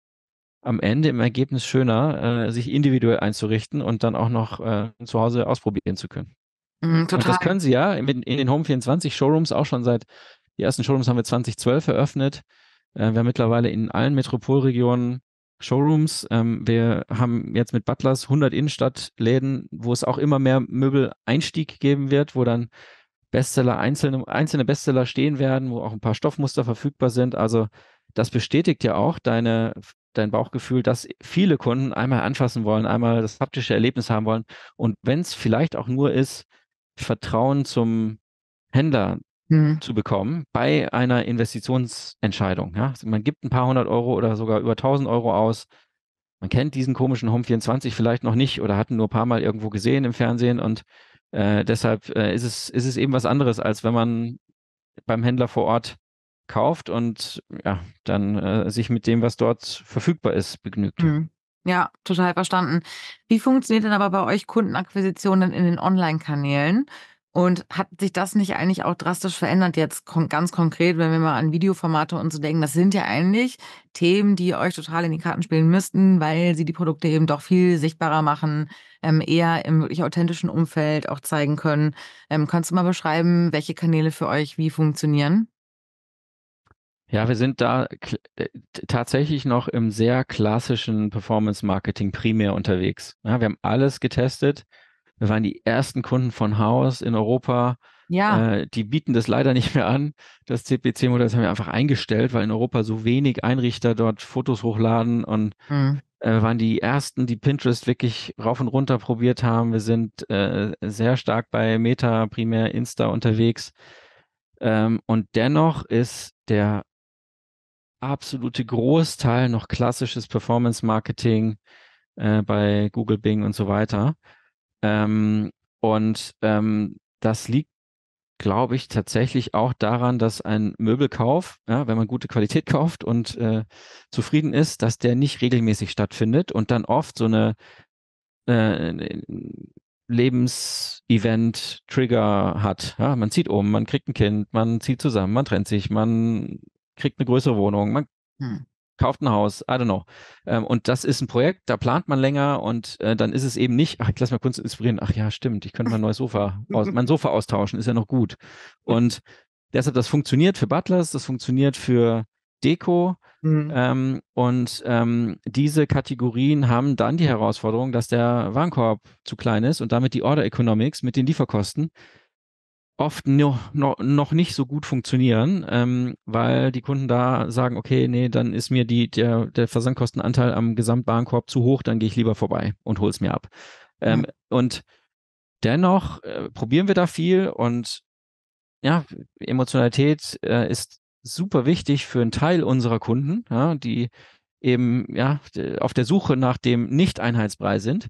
am Ende im Ergebnis schöner, äh, sich individuell einzurichten und dann auch noch äh, zu Hause ausprobieren zu können. Mm, total. Und das können sie ja in, in den Home 24 Showrooms auch schon seit, die ersten Showrooms haben wir 2012 eröffnet. Äh, wir haben mittlerweile in allen Metropolregionen Showrooms. Ähm, wir haben jetzt mit Butlers 100 Innenstadtläden, wo es auch immer mehr Möbel-Einstieg geben wird, wo dann Bestseller, einzelne, einzelne Bestseller stehen werden, wo auch ein paar Stoffmuster verfügbar sind. Also das bestätigt ja auch deine, dein Bauchgefühl, dass viele Kunden einmal anfassen wollen, einmal das haptische Erlebnis haben wollen. Und wenn es vielleicht auch nur ist, Vertrauen zum Händler, hm. zu bekommen bei einer Investitionsentscheidung. Ja? Also, man gibt ein paar hundert Euro oder sogar über tausend Euro aus. Man kennt diesen komischen Home 24 vielleicht noch nicht oder hat ihn nur ein paar Mal irgendwo gesehen im Fernsehen und äh, deshalb äh, ist, es, ist es eben was anderes, als wenn man beim Händler vor Ort kauft und ja, dann äh, sich mit dem, was dort verfügbar ist, begnügt. Mhm. Ja, total verstanden. Wie funktioniert denn aber bei euch Kundenakquisitionen in den Online-Kanälen? Und hat sich das nicht eigentlich auch drastisch verändert jetzt ganz konkret, wenn wir mal an Videoformate und so denken? Das sind ja eigentlich Themen, die euch total in die Karten spielen müssten, weil sie die Produkte eben doch viel sichtbarer machen, ähm, eher im wirklich authentischen Umfeld auch zeigen können. Ähm, kannst du mal beschreiben, welche Kanäle für euch wie funktionieren? Ja, wir sind da äh, tatsächlich noch im sehr klassischen Performance-Marketing primär unterwegs. Ja, wir haben alles getestet. Wir waren die ersten Kunden von Haus in Europa. Ja. Äh, die bieten das leider nicht mehr an. Das CPC-Modell, das haben wir einfach eingestellt, weil in Europa so wenig Einrichter dort Fotos hochladen und mhm. äh, waren die ersten, die Pinterest wirklich rauf und runter probiert haben. Wir sind äh, sehr stark bei Meta, primär Insta unterwegs. Ähm, und dennoch ist der absolute Großteil noch klassisches Performance-Marketing äh, bei Google, Bing und so weiter. Ähm, und ähm, das liegt, glaube ich, tatsächlich auch daran, dass ein Möbelkauf, ja, wenn man gute Qualität kauft und äh, zufrieden ist, dass der nicht regelmäßig stattfindet und dann oft so eine äh, Lebensevent-Trigger hat. Ja, man zieht um, man kriegt ein Kind, man zieht zusammen, man trennt sich, man kriegt eine größere Wohnung, man hm kauft ein Haus, I don't know. Ähm, und das ist ein Projekt, da plant man länger und äh, dann ist es eben nicht, ach, ich lass mal Kunst inspirieren, ach ja, stimmt, ich könnte mein neues Sofa, aus, mein Sofa austauschen, ist ja noch gut. Und deshalb, das funktioniert für Butlers, das funktioniert für Deko. Mhm. Ähm, und ähm, diese Kategorien haben dann die Herausforderung, dass der Warenkorb zu klein ist und damit die Order Economics mit den Lieferkosten oft noch, no, noch nicht so gut funktionieren, ähm, weil die Kunden da sagen, okay, nee, dann ist mir die, der, der Versandkostenanteil am Gesamtwarenkorb zu hoch, dann gehe ich lieber vorbei und hol's mir ab. Ähm, ja. Und dennoch äh, probieren wir da viel und ja, Emotionalität äh, ist super wichtig für einen Teil unserer Kunden, ja, die eben ja auf der Suche nach dem Nicht-Einheitsbrei sind.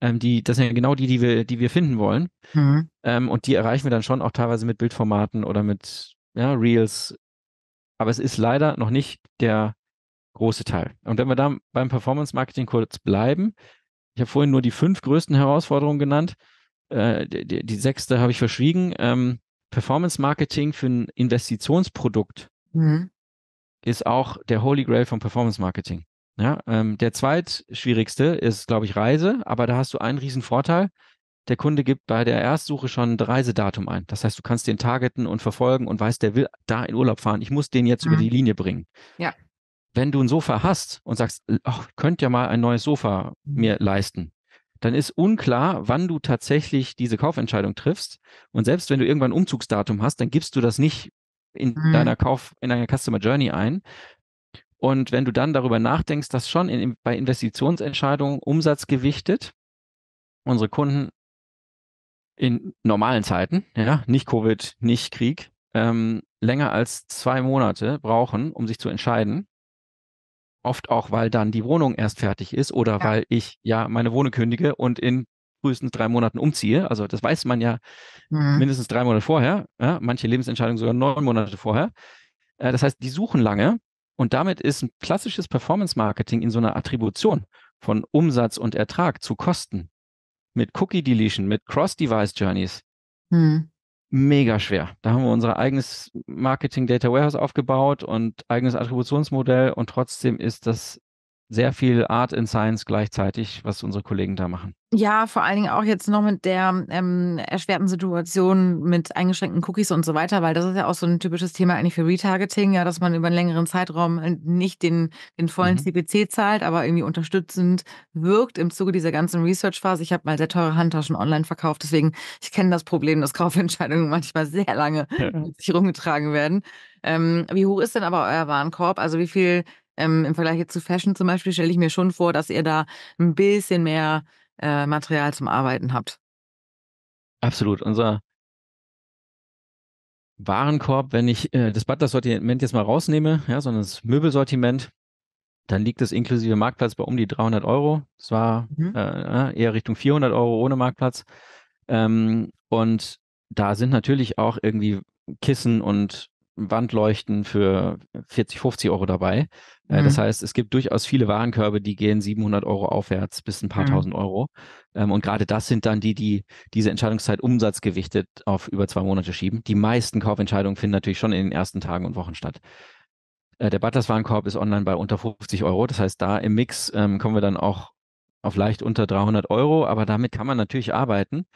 Ähm, die, das sind ja genau die, die wir, die wir finden wollen. Mhm. Ähm, und die erreichen wir dann schon auch teilweise mit Bildformaten oder mit ja, Reels. Aber es ist leider noch nicht der große Teil. Und wenn wir da beim Performance Marketing kurz bleiben, ich habe vorhin nur die fünf größten Herausforderungen genannt. Äh, die, die, sechste habe ich verschwiegen. Ähm, Performance Marketing für ein Investitionsprodukt mhm. ist auch der Holy Grail von Performance Marketing. Ja, ähm, der zweitschwierigste ist, glaube ich, Reise, aber da hast du einen riesen Vorteil. Der Kunde gibt bei der Erstsuche schon ein Reisedatum ein. Das heißt, du kannst den targeten und verfolgen und weißt, der will da in Urlaub fahren. Ich muss den jetzt mhm. über die Linie bringen. Ja. Wenn du ein Sofa hast und sagst, ach, könnt ja mal ein neues Sofa mir leisten, dann ist unklar, wann du tatsächlich diese Kaufentscheidung triffst. Und selbst wenn du irgendwann ein Umzugsdatum hast, dann gibst du das nicht in mhm. deiner Kauf, in deiner Customer Journey ein, und wenn du dann darüber nachdenkst, dass schon in, bei Investitionsentscheidungen umsatzgewichtet unsere Kunden in normalen Zeiten, ja, nicht Covid, nicht Krieg, ähm, länger als zwei Monate brauchen, um sich zu entscheiden. Oft auch, weil dann die Wohnung erst fertig ist oder ja. weil ich ja meine Wohnung kündige und in frühestens drei Monaten umziehe. Also das weiß man ja mhm. mindestens drei Monate vorher, ja, manche Lebensentscheidungen sogar neun Monate vorher. Äh, das heißt, die suchen lange und damit ist ein klassisches Performance-Marketing in so einer Attribution von Umsatz und Ertrag zu Kosten mit Cookie Deletion, mit Cross-Device Journeys hm. mega schwer. Da haben wir unser eigenes Marketing Data Warehouse aufgebaut und eigenes Attributionsmodell und trotzdem ist das sehr viel Art in Science gleichzeitig, was unsere Kollegen da machen. Ja, vor allen Dingen auch jetzt noch mit der ähm, erschwerten Situation mit eingeschränkten Cookies und so weiter, weil das ist ja auch so ein typisches Thema eigentlich für Retargeting, ja, dass man über einen längeren Zeitraum äh, nicht den, den vollen mhm. CPC zahlt, aber irgendwie unterstützend wirkt im Zuge dieser ganzen Research-Phase. Ich habe mal sehr teure Handtaschen online verkauft, deswegen, ich kenne das Problem, dass Kaufentscheidungen manchmal sehr lange ja. sich rumgetragen werden. Ähm, wie hoch ist denn aber euer Warenkorb? Also wie viel ähm, im Vergleich jetzt zu Fashion zum Beispiel stelle ich mir schon vor, dass ihr da ein bisschen mehr äh, Material zum Arbeiten habt. Absolut. Unser Warenkorb, wenn ich äh, das Butler-Sortiment jetzt mal rausnehme, ja, sondern das Möbelsortiment, dann liegt das inklusive Marktplatz bei um die 300 Euro. Das war mhm. äh, eher Richtung 400 Euro ohne Marktplatz. Ähm, und da sind natürlich auch irgendwie Kissen und Wandleuchten für 40, 50 Euro dabei. Äh, mhm. Das heißt, es gibt durchaus viele Warenkörbe, die gehen 700 Euro aufwärts bis ein paar mhm. tausend Euro. Ähm, und gerade das sind dann die, die diese Entscheidungszeit umsatzgewichtet auf über zwei Monate schieben. Die meisten Kaufentscheidungen finden natürlich schon in den ersten Tagen und Wochen statt. Äh, der Butlers Warenkorb ist online bei unter 50 Euro. Das heißt, da im Mix ähm, kommen wir dann auch auf leicht unter 300 Euro. Aber damit kann man natürlich arbeiten.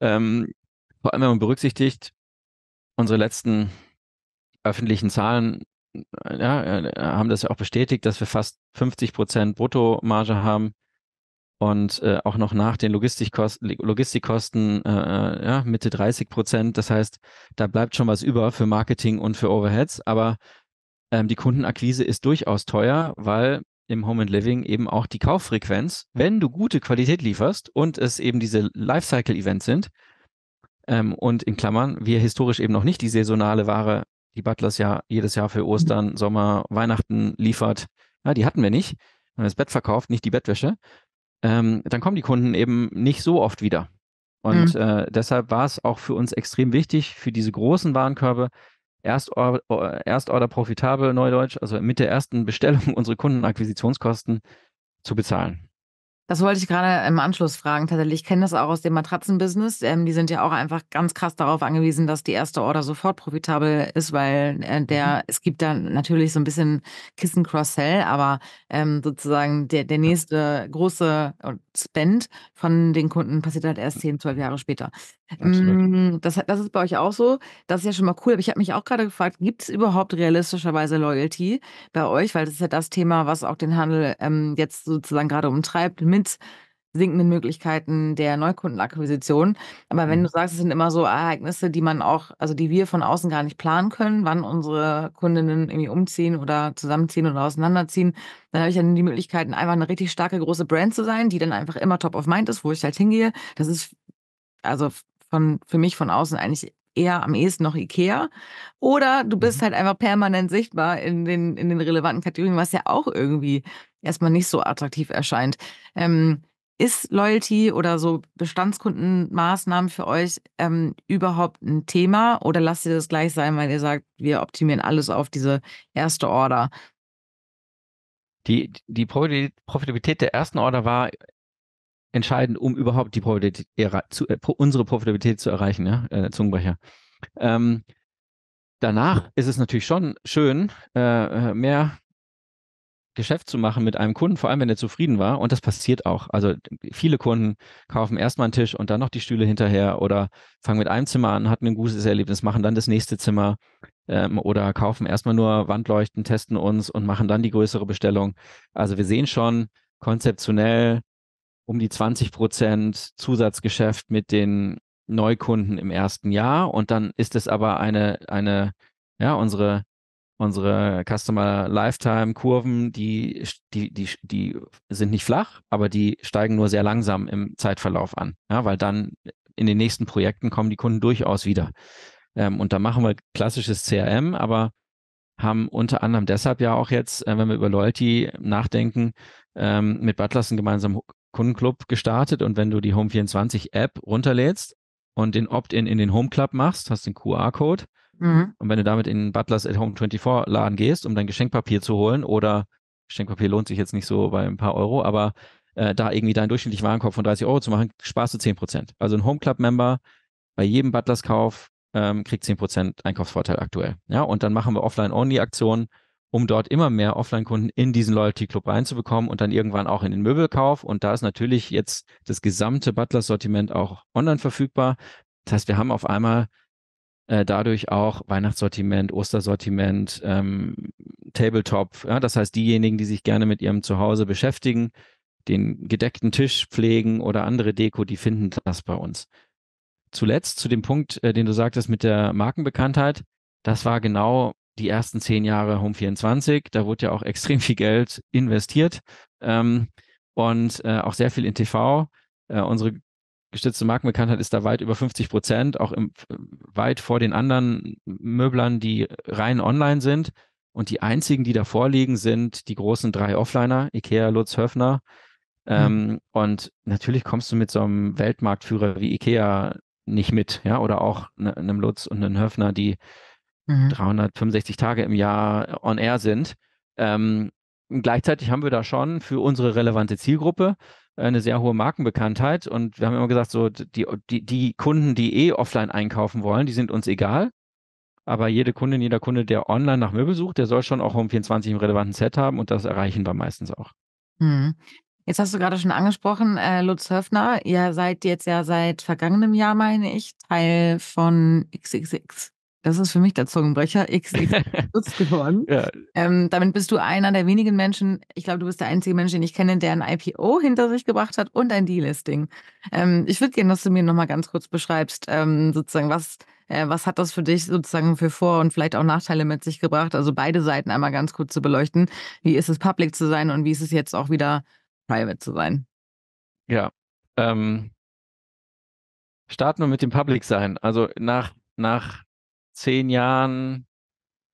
Ähm, vor allem, wenn man berücksichtigt, unsere letzten öffentlichen Zahlen äh, ja, äh, äh, haben das ja auch bestätigt, dass wir fast 50 Prozent Bruttomarge haben und äh, auch noch nach den Logistikkosten, äh, ja, Mitte 30 Prozent. Das heißt, da bleibt schon was über für Marketing und für Overheads. Aber ähm, die Kundenakquise ist durchaus teuer, weil im Home and Living eben auch die Kauffrequenz, wenn du gute Qualität lieferst und es eben diese Lifecycle-Events sind, ähm, und in Klammern wir historisch eben noch nicht die saisonale Ware die Butlers ja jedes Jahr für mhm. Ostern, Sommer, Weihnachten liefert, ja, die hatten wir nicht. Wenn man das Bett verkauft, nicht die Bettwäsche. Ähm, dann kommen die Kunden eben nicht so oft wieder. Und mhm. äh, deshalb war es auch für uns extrem wichtig, für diese großen Warenkörbe Erstor Erstorder profitabel, Neudeutsch, also mit der ersten Bestellung unsere Kundenakquisitionskosten zu bezahlen. Das wollte ich gerade im Anschluss fragen. Tatsächlich, ich kenne das auch aus dem Matratzenbusiness. Ähm, die sind ja auch einfach ganz krass darauf angewiesen, dass die erste Order sofort profitabel ist, weil äh, der, mhm. es gibt dann natürlich so ein bisschen Kissen Cross-Sell, aber ähm, sozusagen der, der nächste große äh, Spend von den Kunden passiert halt erst zehn, zwölf Jahre später. Absolut. Mm, das, das ist bei euch auch so. Das ist ja schon mal cool. Aber ich habe mich auch gerade gefragt, gibt es überhaupt realistischerweise Loyalty bei euch? Weil das ist ja das Thema, was auch den Handel ähm, jetzt sozusagen gerade umtreibt mit sinkenden Möglichkeiten der Neukundenakquisition. Aber wenn mhm. du sagst, es sind immer so Ereignisse, die man auch, also die wir von außen gar nicht planen können, wann unsere Kundinnen irgendwie umziehen oder zusammenziehen oder auseinanderziehen, dann habe ich dann die Möglichkeiten, einfach eine richtig starke große Brand zu sein, die dann einfach immer top of mind ist, wo ich halt hingehe. Das ist also von, für mich von außen eigentlich eher am ehesten noch Ikea. Oder du bist mhm. halt einfach permanent sichtbar in den, in den relevanten Kategorien, was ja auch irgendwie erstmal nicht so attraktiv erscheint. Ähm, ist Loyalty oder so Bestandskundenmaßnahmen für euch ähm, überhaupt ein Thema oder lasst ihr das gleich sein, weil ihr sagt, wir optimieren alles auf diese erste Order? Die, die Profitabilität der ersten Order war entscheidend, um überhaupt die Profitabilität zu, äh, unsere Profitabilität zu erreichen, ja, äh, Zungenbrecher. Ähm, danach ist es natürlich schon schön, äh, äh, mehr Geschäft zu machen mit einem Kunden, vor allem wenn er zufrieden war. Und das passiert auch. Also viele Kunden kaufen erstmal einen Tisch und dann noch die Stühle hinterher oder fangen mit einem Zimmer an, hatten ein gutes Erlebnis, machen dann das nächste Zimmer ähm, oder kaufen erstmal nur Wandleuchten, testen uns und machen dann die größere Bestellung. Also wir sehen schon konzeptionell um die 20 Prozent Zusatzgeschäft mit den Neukunden im ersten Jahr. Und dann ist es aber eine, eine, ja, unsere, unsere Customer Lifetime Kurven, die, die, die, die sind nicht flach, aber die steigen nur sehr langsam im Zeitverlauf an. Ja, weil dann in den nächsten Projekten kommen die Kunden durchaus wieder. Ähm, und da machen wir klassisches CRM, aber haben unter anderem deshalb ja auch jetzt, äh, wenn wir über Loyalty nachdenken, ähm, mit Butlers einen gemeinsamen Kundenclub gestartet und wenn du die Home24 App runterlädst und den Opt-in in den Home Club machst, hast den QR-Code. Mhm. Und wenn du damit in Butlers at Home 24 Laden gehst, um dein Geschenkpapier zu holen oder Geschenkpapier lohnt sich jetzt nicht so bei ein paar Euro, aber äh, da irgendwie deinen durchschnittlichen Warenkorb von 30 Euro zu machen, sparst du 10 Prozent. Also ein Home Club Member bei jedem Butlers Kauf ähm, kriegt 10 Prozent Einkaufsvorteil aktuell. Ja, und dann machen wir Offline-Only Aktionen um dort immer mehr Offline-Kunden in diesen Loyalty-Club reinzubekommen und dann irgendwann auch in den Möbelkauf. Und da ist natürlich jetzt das gesamte Butlers-Sortiment auch online verfügbar. Das heißt, wir haben auf einmal äh, dadurch auch Weihnachtssortiment, Ostersortiment, ähm, Tabletop. Ja? Das heißt, diejenigen, die sich gerne mit ihrem Zuhause beschäftigen, den gedeckten Tisch pflegen oder andere Deko, die finden das bei uns. Zuletzt zu dem Punkt, äh, den du sagtest mit der Markenbekanntheit. Das war genau die ersten zehn Jahre Home 24. Da wurde ja auch extrem viel Geld investiert ähm, und äh, auch sehr viel in TV. Äh, unsere gestützte Markenbekanntheit ist da weit über 50 Prozent, auch im, äh, weit vor den anderen Möblern, die rein online sind. Und die einzigen, die da vorliegen, sind die großen drei Offliner, Ikea, Lutz, Höfner. Mhm. Ähm, mhm. Und natürlich kommst du mit so einem Weltmarktführer wie Ikea nicht mit, ja, oder auch ne, einem Lutz und einem Höfner, die 365 mhm. Tage im Jahr äh, on air sind. Ähm, gleichzeitig haben wir da schon für unsere relevante Zielgruppe äh, eine sehr hohe Markenbekanntheit und wir haben immer gesagt, so die, die, die Kunden, die eh offline einkaufen wollen, die sind uns egal. Aber jede Kundin, jeder Kunde, der online nach Möbel sucht, der soll schon auch um 24 im relevanten Set haben und das erreichen wir meistens auch. Hm. Jetzt hast du gerade schon angesprochen, äh, Lutz Höfner, ihr seid jetzt ja seit vergangenem Jahr, meine ich, Teil von XXX das ist für mich der Zungenbrecher XX geworden. ja. ähm, damit bist du einer der wenigen Menschen, ich glaube, du bist der einzige Mensch, den ich kenne, der ein IPO hinter sich gebracht hat und ein D-Listing. Ähm, ich würde gerne, dass du mir nochmal ganz kurz beschreibst, ähm, sozusagen, was, äh, was hat das für dich sozusagen für Vor- und vielleicht auch Nachteile mit sich gebracht? Also beide Seiten einmal ganz kurz zu beleuchten. Wie ist es, public zu sein und wie ist es jetzt auch wieder private zu sein? Ja. Ähm, starten wir mit dem Public sein. Also nach, nach zehn Jahren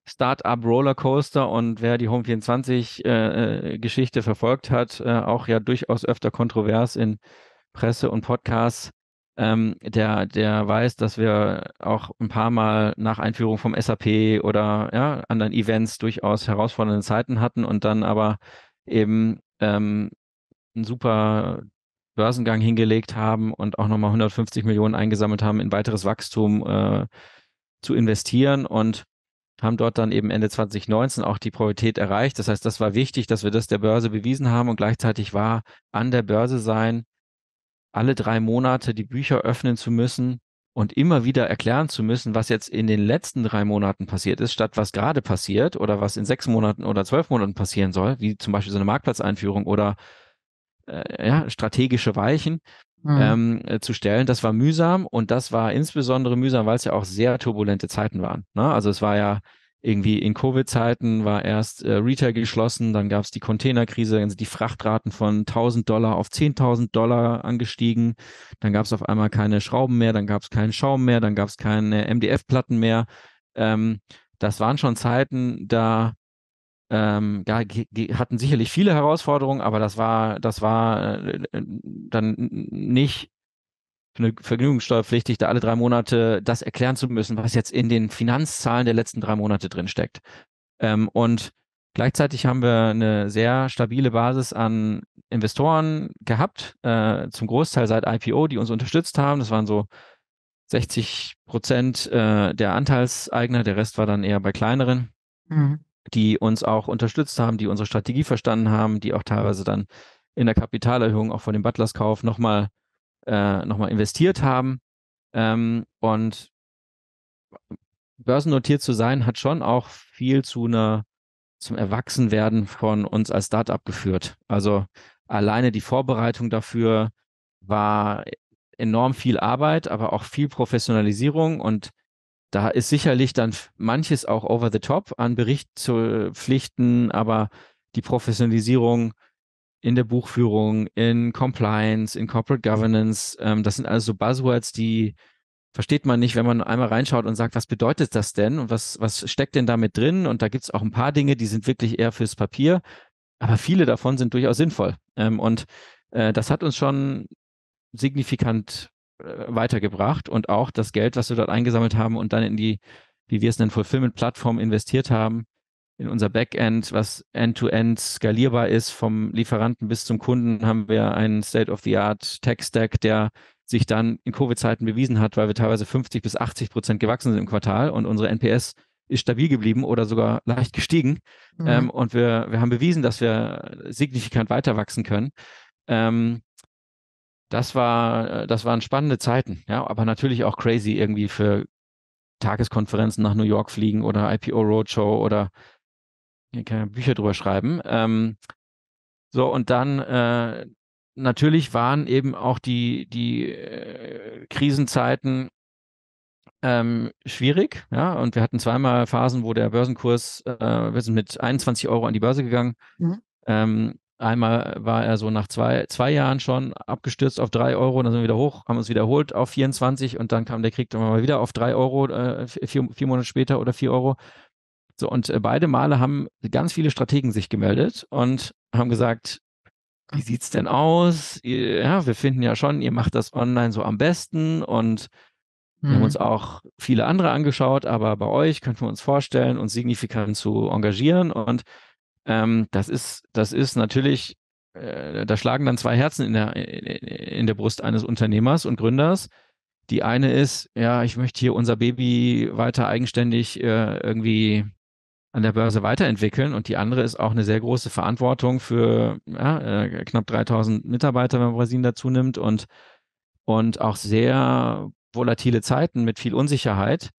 Startup Rollercoaster und wer die Home 24 äh, äh, Geschichte verfolgt hat, äh, auch ja durchaus öfter kontrovers in Presse und Podcasts, ähm, der, der weiß, dass wir auch ein paar Mal nach Einführung vom SAP oder ja, anderen Events durchaus herausfordernde Zeiten hatten und dann aber eben ähm, einen super Börsengang hingelegt haben und auch nochmal 150 Millionen eingesammelt haben in weiteres Wachstum. Äh, zu investieren und haben dort dann eben Ende 2019 auch die Priorität erreicht. Das heißt, das war wichtig, dass wir das der Börse bewiesen haben und gleichzeitig war an der Börse sein, alle drei Monate die Bücher öffnen zu müssen und immer wieder erklären zu müssen, was jetzt in den letzten drei Monaten passiert ist, statt was gerade passiert oder was in sechs Monaten oder zwölf Monaten passieren soll, wie zum Beispiel so eine Marktplatzeinführung oder äh, ja, strategische Weichen. Mhm. ähm, äh, zu stellen. Das war mühsam und das war insbesondere mühsam, weil es ja auch sehr turbulente Zeiten waren. Ne? Also es war ja irgendwie in Covid-Zeiten war erst äh, Retail geschlossen, dann gab es die Containerkrise, dann sind die Frachtraten von 1000 Dollar auf 10.000 Dollar angestiegen, dann gab es auf einmal keine Schrauben mehr, dann gab es keinen Schaum mehr, dann gab es keine MDF-Platten mehr. Ähm, das waren schon Zeiten, da ähm, ja, hatten sicherlich viele Herausforderungen, aber das war, das war äh, äh dann nicht eine vergnügungssteuerpflichtig, da alle drei Monate das erklären zu müssen, was jetzt in den Finanzzahlen der letzten drei Monate drinsteckt. Ähm, und gleichzeitig haben wir eine sehr stabile Basis an Investoren gehabt, äh, zum Großteil seit IPO, die uns unterstützt haben. Das waren so 60 Prozent äh, der Anteilseigner, der Rest war dann eher bei kleineren. Mhm die uns auch unterstützt haben, die unsere Strategie verstanden haben, die auch teilweise dann in der Kapitalerhöhung auch von dem Butlers-Kauf nochmal äh, noch investiert haben. Ähm, und börsennotiert zu sein, hat schon auch viel zu einer, zum Erwachsenwerden von uns als Startup geführt. Also alleine die Vorbereitung dafür war enorm viel Arbeit, aber auch viel Professionalisierung und da ist sicherlich dann manches auch over the top an Bericht zu äh, pflichten, aber die Professionalisierung in der Buchführung, in Compliance, in Corporate Governance, ähm, das sind also so Buzzwords, die versteht man nicht, wenn man einmal reinschaut und sagt, was bedeutet das denn und was, was steckt denn damit drin? Und da gibt es auch ein paar Dinge, die sind wirklich eher fürs Papier, aber viele davon sind durchaus sinnvoll. Ähm, und äh, das hat uns schon signifikant äh, weitergebracht und auch das Geld, was wir dort eingesammelt haben und dann in die, wie wir es nennen, Fulfillment-Plattform investiert haben, in unser Backend, was end-to-end -end skalierbar ist, vom Lieferanten bis zum Kunden, haben wir einen State-of-the-Art Tech-Stack, der sich dann in Covid-Zeiten bewiesen hat, weil wir teilweise 50 bis 80 Prozent gewachsen sind im Quartal und unsere NPS ist stabil geblieben oder sogar leicht gestiegen. Mhm. Ähm, und wir, wir haben bewiesen, dass wir signifikant weiter wachsen können. Ähm, das war, äh, das waren spannende Zeiten, ja, aber natürlich auch crazy irgendwie für Tageskonferenzen nach New York fliegen oder IPO Roadshow oder ich kann ja Bücher drüber schreiben. Ähm, so, und dann äh, natürlich waren eben auch die, die äh, Krisenzeiten ähm, schwierig, ja, und wir hatten zweimal Phasen, wo der Börsenkurs, äh, wir sind mit 21 Euro an die Börse gegangen, mhm. ähm, Einmal war er so nach zwei, zwei Jahren schon abgestürzt auf drei Euro, dann sind wir wieder hoch, haben uns wiederholt auf 24 und dann kam der Krieg dann mal wieder auf drei Euro, äh, vier, vier Monate später oder vier Euro. So, und äh, beide Male haben ganz viele Strategen sich gemeldet und haben gesagt, wie sieht's denn aus? ja, wir finden ja schon, ihr macht das online so am besten und wir haben mhm. uns auch viele andere angeschaut, aber bei euch könnten wir uns vorstellen, uns signifikant zu engagieren und ähm, das ist, das ist natürlich, äh, da schlagen dann zwei Herzen in der, äh, in der Brust eines Unternehmers und Gründers. Die eine ist, ja, ich möchte hier unser Baby weiter eigenständig äh, irgendwie an der Börse weiterentwickeln. Und die andere ist auch eine sehr große Verantwortung für ja, äh, knapp 3000 Mitarbeiter, wenn man Brasilien dazu nimmt und, und auch sehr volatile Zeiten mit viel Unsicherheit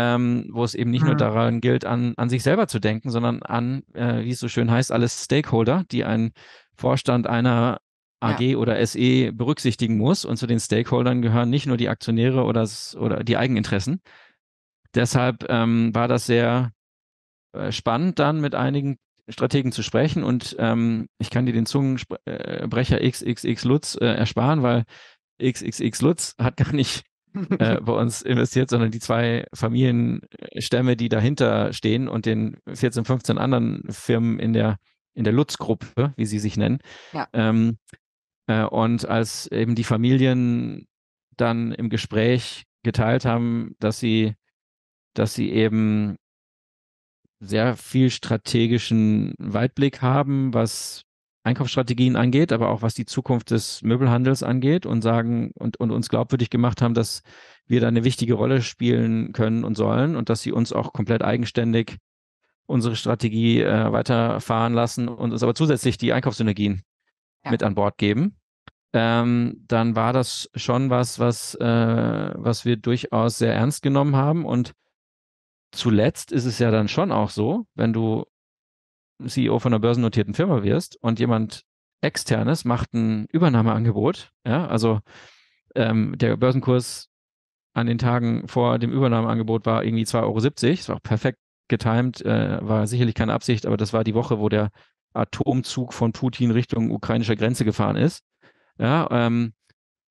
ähm, wo es eben nicht mhm. nur daran gilt, an, an sich selber zu denken, sondern an, äh, wie es so schön heißt, alles Stakeholder, die ein Vorstand einer AG ja. oder SE berücksichtigen muss. Und zu den Stakeholdern gehören nicht nur die Aktionäre oder, oder die Eigeninteressen. Deshalb ähm, war das sehr äh, spannend, dann mit einigen Strategen zu sprechen. Und ähm, ich kann dir den Zungenbrecher XXX Lutz äh, ersparen, weil XXX Lutz hat gar nicht äh, bei uns investiert, sondern die zwei Familienstämme, die dahinter stehen und den 14, 15 anderen Firmen in der, in der Lutz-Gruppe, wie sie sich nennen. Ja. Ähm, äh, und als eben die Familien dann im Gespräch geteilt haben, dass sie, dass sie eben sehr viel strategischen Weitblick haben, was Einkaufsstrategien angeht, aber auch was die Zukunft des Möbelhandels angeht und sagen und, und uns glaubwürdig gemacht haben, dass wir da eine wichtige Rolle spielen können und sollen und dass sie uns auch komplett eigenständig unsere Strategie äh, weiterfahren lassen und uns aber zusätzlich die Einkaufssynergien ja. mit an Bord geben. Ähm, dann war das schon was, was, äh, was wir durchaus sehr ernst genommen haben. Und zuletzt ist es ja dann schon auch so, wenn du CEO von einer börsennotierten Firma wirst und jemand externes macht ein Übernahmeangebot, ja, also ähm, der Börsenkurs an den Tagen vor dem Übernahmeangebot war irgendwie 2,70 Euro, das war auch perfekt getimt, äh, war sicherlich keine Absicht, aber das war die Woche, wo der Atomzug von Putin Richtung ukrainischer Grenze gefahren ist. Ja, ähm,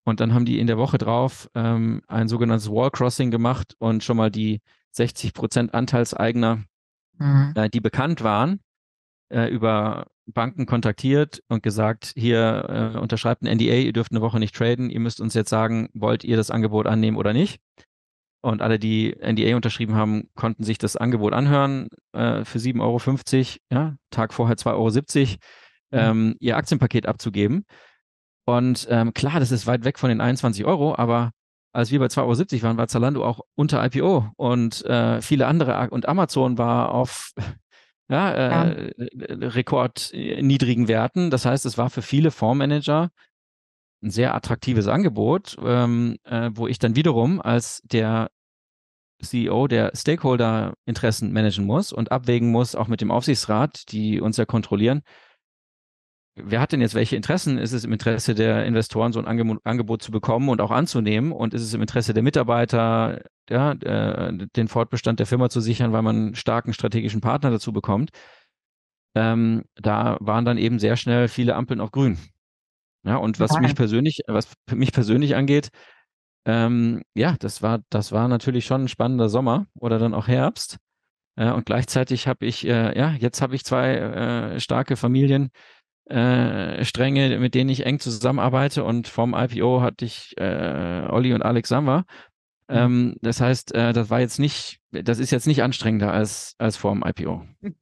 und dann haben die in der Woche drauf ähm, ein sogenanntes Wall Crossing gemacht und schon mal die 60 Prozent Anteilseigner, mhm. äh, die bekannt waren, äh, über Banken kontaktiert und gesagt, hier äh, unterschreibt ein NDA, ihr dürft eine Woche nicht traden, ihr müsst uns jetzt sagen, wollt ihr das Angebot annehmen oder nicht. Und alle, die NDA unterschrieben haben, konnten sich das Angebot anhören äh, für 7,50 Euro, ja, Tag vorher 2,70 Euro, mhm. ähm, mhm. ihr Aktienpaket abzugeben. Und ähm, klar, das ist weit weg von den 21 Euro, aber als wir bei 2,70 Euro waren, war Zalando auch unter IPO und äh, viele andere und Amazon war auf ja, äh, ja. Äh, äh, rekordniedrigen äh, Werten. Das heißt, es war für viele Fondsmanager ein sehr attraktives Angebot, ähm, äh, wo ich dann wiederum als der CEO, der Stakeholder-Interessen managen muss und abwägen muss, auch mit dem Aufsichtsrat, die uns ja kontrollieren, wer hat denn jetzt welche Interessen? Ist es im Interesse der Investoren, so ein Angebot, Angebot zu bekommen und auch anzunehmen? Und ist es im Interesse der Mitarbeiter, ja, äh, den Fortbestand der Firma zu sichern, weil man einen starken strategischen Partner dazu bekommt? Ähm, da waren dann eben sehr schnell viele Ampeln auf grün. Ja, und was ja. mich persönlich, was mich persönlich angeht, ähm, ja, das war, das war natürlich schon ein spannender Sommer oder dann auch Herbst. Äh, und gleichzeitig habe ich, äh, ja, jetzt habe ich zwei äh, starke Familien, äh, Stränge, mit denen ich eng zusammenarbeite und vom IPO hatte ich äh, Olli und Alex Samwer. Mhm. Ähm, das heißt, äh, das war jetzt nicht, das ist jetzt nicht anstrengender als, als vor dem IPO.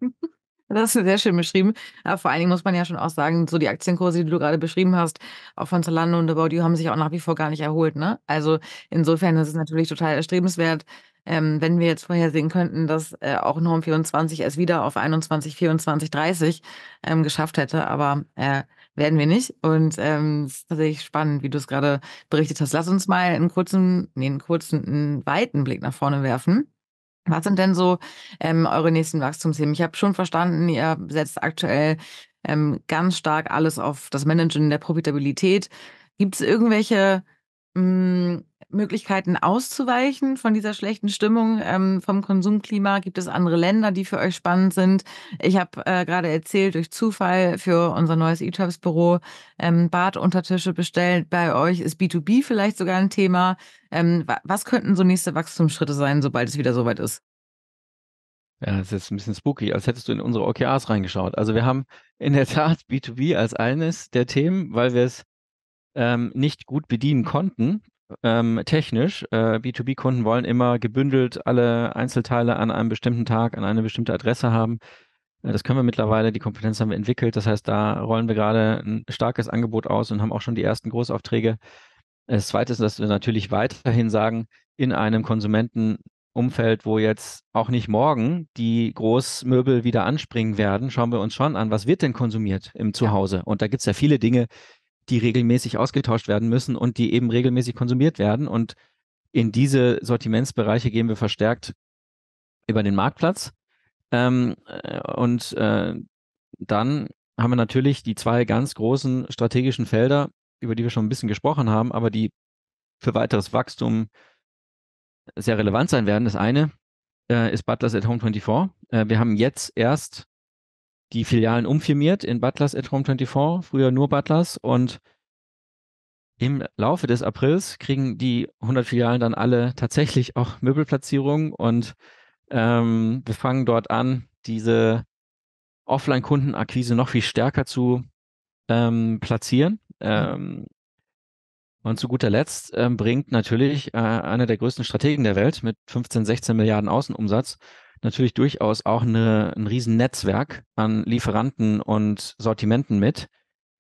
Das ist sehr schön beschrieben. Aber vor allen Dingen muss man ja schon auch sagen, so die Aktienkurse, die du gerade beschrieben hast, auch von Zalando und About You, haben sich auch nach wie vor gar nicht erholt. Ne? Also insofern ist es natürlich total erstrebenswert, ähm, wenn wir jetzt vorhersehen könnten, dass äh, auch Norm 24 es wieder auf 21, 24, 30 ähm, geschafft hätte, aber äh, werden wir nicht. Und ähm, es ist tatsächlich spannend, wie du es gerade berichtet hast. Lass uns mal einen kurzen, nee, einen kurzen, einen weiten Blick nach vorne werfen. Was sind denn so ähm, eure nächsten Wachstumsthemen? Ich habe schon verstanden, ihr setzt aktuell ähm, ganz stark alles auf das Managen der Profitabilität. Gibt es irgendwelche mh, mm, Möglichkeiten auszuweichen von dieser schlechten Stimmung ähm, vom Konsumklima? Gibt es andere Länder, die für euch spannend sind? Ich habe äh, gerade erzählt, durch Zufall für unser neues E-Jobs-Büro ähm, Baduntertische bestellt. Bei euch ist B2B vielleicht sogar ein Thema. Ähm, was könnten so nächste Wachstumsschritte sein, sobald es wieder soweit ist? Ja, das ist jetzt ein bisschen spooky, als hättest du in unsere OKRs reingeschaut. Also wir haben in der Tat B2B als eines der Themen, weil wir es ähm, nicht gut bedienen konnten ähm, technisch. Äh, B2B-Kunden wollen immer gebündelt alle Einzelteile an einem bestimmten Tag, an eine bestimmte Adresse haben. Äh, das können wir mittlerweile, die Kompetenz haben wir entwickelt. Das heißt, da rollen wir gerade ein starkes Angebot aus und haben auch schon die ersten Großaufträge. Das Zweite ist, dass wir natürlich weiterhin sagen, in einem Konsumentenumfeld, wo jetzt auch nicht morgen die Großmöbel wieder anspringen werden, schauen wir uns schon an, was wird denn konsumiert im Zuhause. Und da gibt es ja viele Dinge, die regelmäßig ausgetauscht werden müssen und die eben regelmäßig konsumiert werden. Und in diese Sortimentsbereiche gehen wir verstärkt über den Marktplatz. Ähm, äh, und äh, dann haben wir natürlich die zwei ganz großen strategischen Felder, über die wir schon ein bisschen gesprochen haben, aber die für weiteres Wachstum sehr relevant sein werden. Das eine äh, ist Butlers at Home 24. Äh, wir haben jetzt erst die Filialen umfirmiert in Butlers at Home 24, früher nur Butlers. Und im Laufe des Aprils kriegen die 100 Filialen dann alle tatsächlich auch Möbelplatzierungen und ähm, wir fangen dort an, diese Offline-Kundenakquise noch viel stärker zu ähm, platzieren. Ähm, und zu guter Letzt ähm, bringt natürlich äh, einer der größten Strategen der Welt mit 15, 16 Milliarden Außenumsatz natürlich durchaus auch eine, ein Riesennetzwerk an Lieferanten und Sortimenten mit,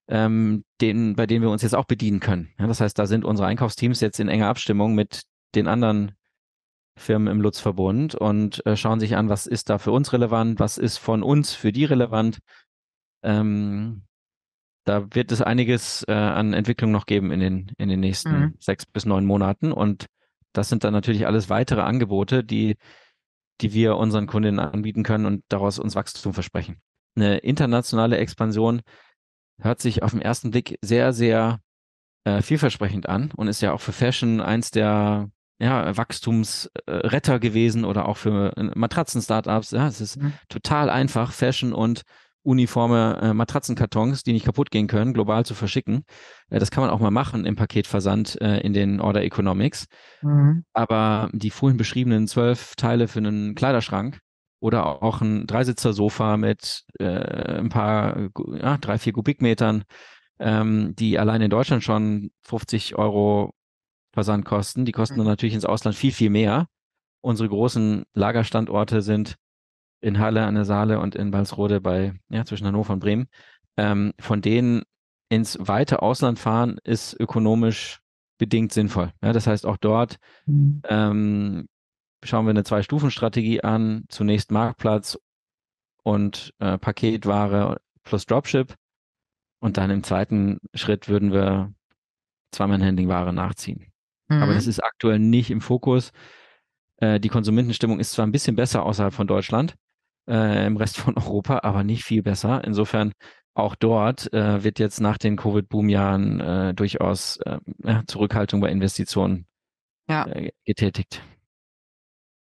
ähm, den, bei denen wir uns jetzt auch bedienen können. Ja, das heißt, da sind unsere Einkaufsteams jetzt in enger Abstimmung mit den anderen Firmen im Lutzverbund und äh, schauen sich an, was ist da für uns relevant, was ist von uns für die relevant. Ähm, da wird es einiges äh, an Entwicklung noch geben in den, in den nächsten mhm. sechs bis neun Monaten. Und das sind dann natürlich alles weitere Angebote, die die wir unseren Kundinnen anbieten können und daraus uns Wachstum versprechen. Eine internationale Expansion hört sich auf den ersten Blick sehr, sehr äh, vielversprechend an und ist ja auch für Fashion eins der ja, Wachstumsretter gewesen oder auch für äh, Matratzen-Startups. Ja, es ist mhm. total einfach, Fashion und uniforme äh, Matratzenkartons, die nicht kaputt gehen können, global zu verschicken. Äh, das kann man auch mal machen im Paketversand äh, in den Order Economics. Mhm. Aber die vorhin beschriebenen zwölf Teile für einen Kleiderschrank oder auch ein Dreisitzer-Sofa mit äh, ein paar, ja, drei, vier Kubikmetern, ähm, die allein in Deutschland schon 50 Euro Versand kosten, die kosten mhm. dann natürlich ins Ausland viel, viel mehr. Unsere großen Lagerstandorte sind in Halle an der Saale und in Walsrode bei, ja, zwischen Hannover und Bremen, ähm, von denen ins weite Ausland fahren, ist ökonomisch bedingt sinnvoll. Ja, das heißt, auch dort mhm. ähm, schauen wir eine Zwei-Stufen-Strategie an. Zunächst Marktplatz und äh, Paketware plus Dropship. Und dann im zweiten Schritt würden wir Zweimann-Handling-Ware nachziehen. Mhm. Aber das ist aktuell nicht im Fokus. Äh, die Konsumentenstimmung ist zwar ein bisschen besser außerhalb von Deutschland, äh, im Rest von Europa, aber nicht viel besser. Insofern auch dort äh, wird jetzt nach den Covid-Boom-Jahren äh, durchaus ähm, Zurückhaltung bei Investitionen ja. Äh, getätigt.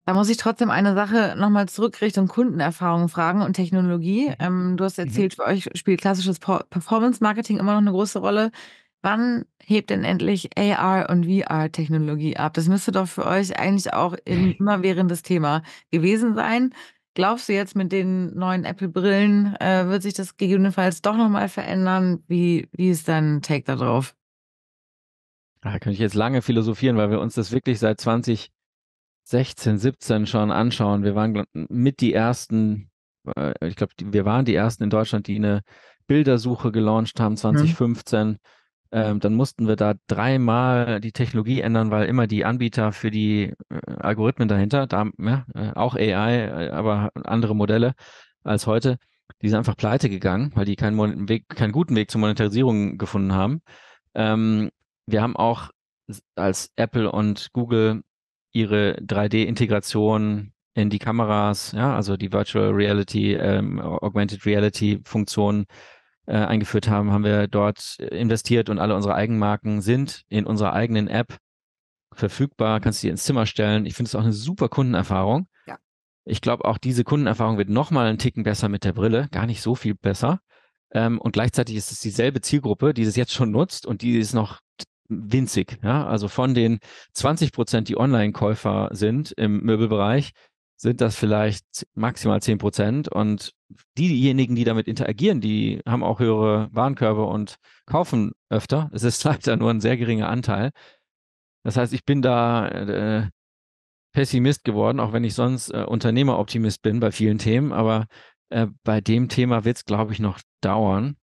Da muss ich trotzdem eine Sache nochmal zurück Richtung Kundenerfahrung fragen und Technologie. Mhm. Ähm, du hast mhm. erzählt, für euch spielt klassisches Performance-Marketing immer noch eine große Rolle. Wann hebt denn endlich AR und VR-Technologie ab? Das müsste doch für euch eigentlich auch ein immerwährendes Thema gewesen sein. Glaubst du jetzt mit den neuen Apple-Brillen äh, wird sich das gegebenenfalls doch nochmal verändern? Wie, wie ist dein Take darauf? Ah, da könnte ich jetzt lange philosophieren, weil wir uns das wirklich seit 2016, 17 schon anschauen. Wir waren mit die ersten, äh, ich glaube, wir waren die ersten in Deutschland, die eine Bildersuche gelauncht haben 2015. Mhm. Ähm, dann mussten wir da dreimal die Technologie ändern, weil immer die Anbieter für die äh, Algorithmen dahinter, da, ja, äh, auch AI, äh, aber andere Modelle als heute, die sind einfach pleite gegangen, weil die keinen, Mon Weg, keinen guten Weg zur Monetarisierung gefunden haben. Ähm, wir haben auch als Apple und Google ihre 3D-Integration in die Kameras, ja, also die Virtual Reality, ähm, Augmented Reality Funktionen äh, eingeführt haben, haben wir dort investiert und alle unsere Eigenmarken sind in unserer eigenen App verfügbar, mhm. kannst du dir ins Zimmer stellen. Ich finde es auch eine super Kundenerfahrung. Ja. Ich glaube, auch diese Kundenerfahrung wird nochmal einen Ticken besser mit der Brille, gar nicht so viel besser. Ähm, und gleichzeitig ist es dieselbe Zielgruppe, die es jetzt schon nutzt und die ist noch winzig. Ja? Also von den 20 Prozent, die Online-Käufer sind im Möbelbereich, sind das vielleicht maximal 10 Prozent. Und diejenigen, die damit interagieren, die haben auch höhere Warenkörbe und kaufen öfter. Es ist leider halt nur ein sehr geringer Anteil. Das heißt, ich bin da äh, Pessimist geworden, auch wenn ich sonst äh, Unternehmeroptimist bin bei vielen Themen. Aber äh, bei dem Thema wird es, glaube ich, noch dauern.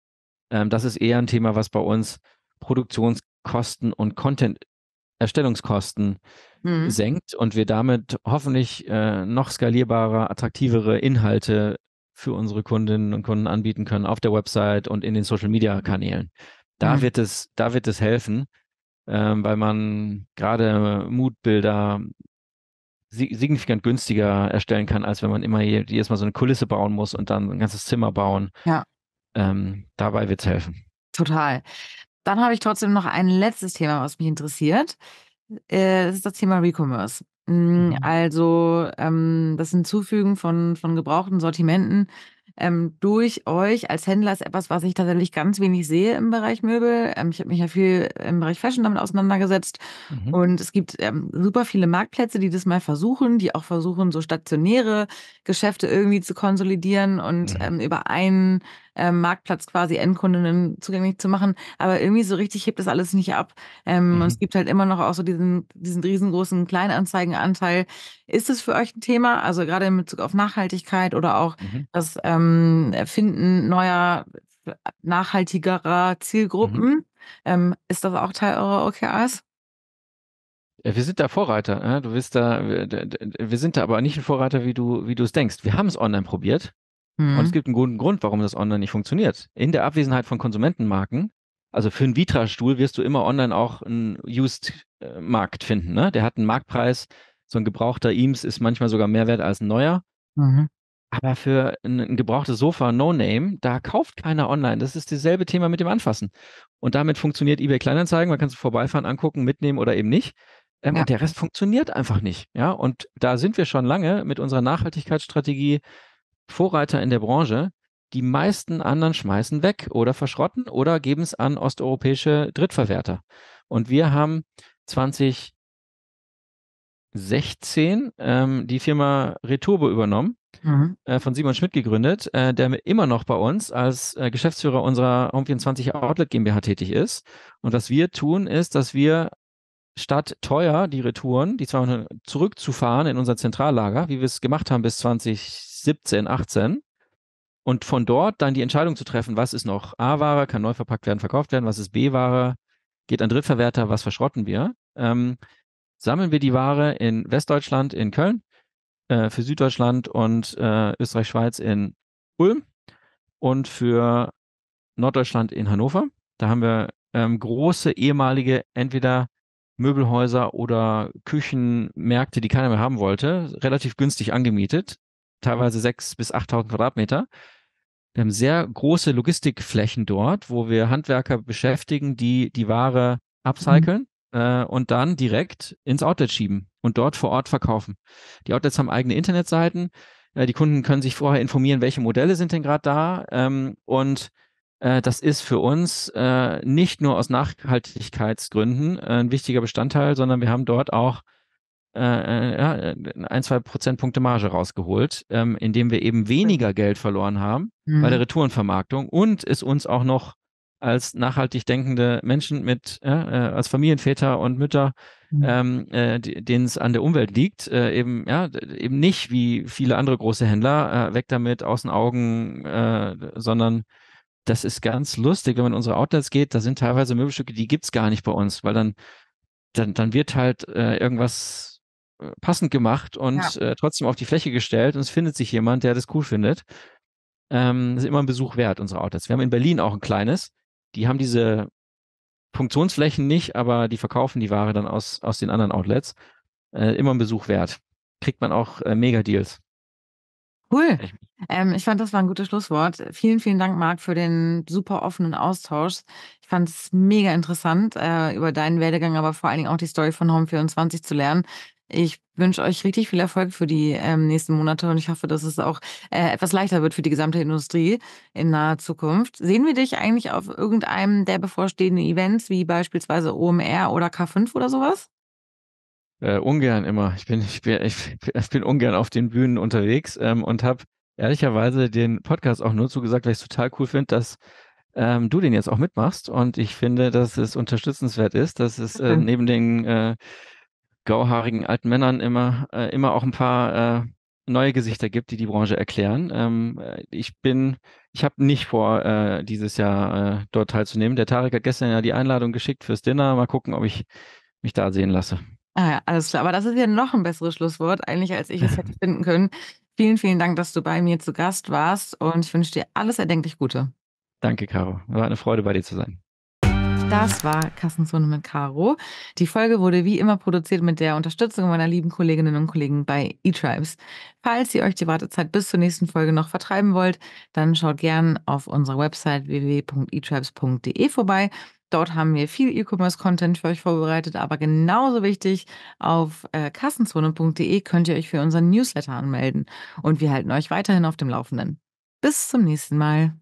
Ähm, das ist eher ein Thema, was bei uns Produktionskosten und Content Erstellungskosten mhm. senkt und wir damit hoffentlich äh, noch skalierbare, attraktivere Inhalte für unsere Kundinnen und Kunden anbieten können auf der Website und in den Social Media Kanälen. Da mhm. wird es, da wird es helfen, äh, weil man gerade Mutbilder signifikant günstiger erstellen kann, als wenn man immer jedes Mal so eine Kulisse bauen muss und dann ein ganzes Zimmer bauen. Ja. Ähm, dabei wird es helfen. Total. Dann habe ich trotzdem noch ein letztes Thema, was mich interessiert. Äh, das ist das Thema Recommerce. Mm, mhm. Also ähm, das Hinzufügen von, von gebrauchten Sortimenten ähm, durch euch als Händler ist etwas, was ich tatsächlich ganz wenig sehe im Bereich Möbel. Ähm, ich habe mich ja viel im Bereich Fashion damit auseinandergesetzt. Mhm. Und es gibt super viele Marktplätze, die das mal versuchen, die auch versuchen, so stationäre Geschäfte irgendwie zu konsolidieren und mhm. über einen ähm, Marktplatz quasi Endkundinnen zugänglich zu machen. Aber irgendwie so richtig hebt das alles nicht ab. Ähm, mhm. Und es mhm. gibt halt immer noch auch so diesen, diesen riesengroßen Kleinanzeigenanteil. Ist es für euch ein Thema? Also gerade in Bezug auf Nachhaltigkeit oder auch mhm. das ähm, Finden neuer, nachhaltigerer mhm. Zielgruppen? Mhm. ist das auch Teil eurer OKRs? Äh, wir sind da Vorreiter. Ne? Du bist da, wir sind da aber nicht ein Vorreiter, wie du, wie du es denkst. Wir haben es online probiert. Mhm. Und es mhm. gibt einen guten Grund, warum das online nicht funktioniert. In der Abwesenheit von Konsumentenmarken, also für einen Vitra-Stuhl wirst du immer online auch einen Used-Markt äh, finden. Ne? Der hat einen Marktpreis. So ein gebrauchter Eames ist manchmal sogar mehr wert als ein neuer. Mhm. Aber für ein, ein, gebrauchtes Sofa No Name, da kauft keiner online. Das ist dasselbe Thema mit dem Anfassen. Und damit funktioniert eBay Kleinanzeigen. Man kann es vorbeifahren, angucken, mitnehmen oder eben nicht. Ähm, ja. Und der Rest funktioniert einfach nicht. Ja, und da sind wir schon lange mit unserer Nachhaltigkeitsstrategie Vorreiter in der Branche. Die meisten anderen schmeißen weg oder verschrotten oder geben es an osteuropäische Drittverwerter. Und wir haben 2016 ähm, die Firma Returbo übernommen, mhm. Äh, von Simon Schmidt gegründet, äh, der immer noch bei uns als äh, Geschäftsführer unserer Home24 Outlet GmbH tätig ist. Und was wir tun, ist, dass wir statt teuer die Retouren, die 200 zurückzufahren in unser Zentrallager, wie wir es gemacht haben bis 20 17, 18 und von dort dann die Entscheidung zu treffen, was ist noch A-Ware, kann neu verpackt werden, verkauft werden, was ist B-Ware, geht an Drittverwerter, was verschrotten wir. Ähm, sammeln wir die Ware in Westdeutschland, in Köln, äh, für Süddeutschland und äh, Österreich-Schweiz in Ulm und für Norddeutschland in Hannover. Da haben wir ähm, große ehemalige entweder Möbelhäuser oder Küchenmärkte, die keiner mehr haben wollte, relativ günstig angemietet teilweise 6.000 bis 8.000 Quadratmeter. Wir haben sehr große Logistikflächen dort, wo wir Handwerker beschäftigen, die die Ware mhm. upcyclen mhm. äh, und dann direkt ins Outlet schieben und dort vor Ort verkaufen. Die Outlets haben eigene Internetseiten. Äh, die Kunden können sich vorher informieren, welche Modelle sind denn gerade da. Ähm, und äh, das ist für uns äh, nicht nur aus Nachhaltigkeitsgründen äh, ein wichtiger Bestandteil, sondern wir haben dort auch äh, äh, ja, ein, zwei Prozentpunkte Marge rausgeholt, ähm, indem wir eben weniger Geld verloren haben mhm. bei der mhm. Retourenvermarktung und es uns auch noch als nachhaltig denkende Menschen mit, äh, äh als Familienväter und Mütter, mhm. ähm, äh, denen es an der Umwelt liegt, äh, eben, ja, eben nicht wie viele andere große Händler, äh, weg damit, außen den Augen, sondern das ist ganz lustig, wenn man in unsere Outlets geht, da sind teilweise Möbelstücke, die gibt es gar nicht bei uns, weil dann, dann, dann wird halt irgendwas passend gemacht und ja. äh, trotzdem auf die Fläche gestellt und es findet sich jemand, der das cool findet. Ähm, das ist immer ein Besuch wert, unsere Outlets. Wir haben in Berlin auch ein kleines. Die haben diese Funktionsflächen nicht, aber die verkaufen die Ware dann aus, aus den anderen Outlets. Äh, immer ein Besuch wert. Kriegt man auch äh, Mega-Deals. Cool. Ähm, ich fand, das war ein gutes Schlusswort. Vielen, vielen Dank, Marc, für den super offenen Austausch. Ich fand es mega interessant, äh, über deinen Werdegang, aber vor allen Dingen auch die Story von Home24 zu lernen. Ich wünsche euch richtig viel Erfolg für die ähm, nächsten Monate und ich hoffe, dass es auch äh, etwas leichter wird für die gesamte Industrie in naher Zukunft. Sehen wir dich eigentlich auf irgendeinem der bevorstehenden Events, wie beispielsweise OMR oder K5 oder sowas? Äh, ungern immer. Ich bin, ich, bin, ich bin ungern auf den Bühnen unterwegs ähm, und habe ehrlicherweise den Podcast auch nur zugesagt, weil ich es total cool finde, dass ähm, du den jetzt auch mitmachst. Und ich finde, dass es unterstützenswert ist, dass es äh, neben den äh, grauhaarigen alten Männern immer, äh, immer auch ein paar äh, neue Gesichter gibt, die die Branche erklären. Ähm, äh, ich bin, ich habe nicht vor, äh, dieses Jahr äh, dort teilzunehmen. Der Tarek hat gestern ja die Einladung geschickt fürs Dinner. Mal gucken, ob ich mich da sehen lasse. Ah ja, alles klar. Aber das ist ja noch ein besseres Schlusswort, eigentlich, als ich es hätte finden können. Vielen, vielen Dank, dass du bei mir zu Gast warst und ich wünsche dir alles erdenklich Gute. Danke, Caro. War eine Freude, bei dir zu sein. Das war Kassenzone mit Caro. Die Folge wurde wie immer produziert mit der Unterstützung meiner lieben Kolleginnen und Kollegen bei eTribes. Falls ihr euch die Wartezeit bis zur nächsten Folge noch vertreiben wollt, dann schaut gern auf unserer Website www.etribes.de vorbei. Dort haben wir viel E-Commerce-Content für euch vorbereitet, aber genauso wichtig, auf äh, kassenzone.de könnt ihr euch für unseren Newsletter anmelden und wir halten euch weiterhin auf dem Laufenden. Bis zum nächsten Mal.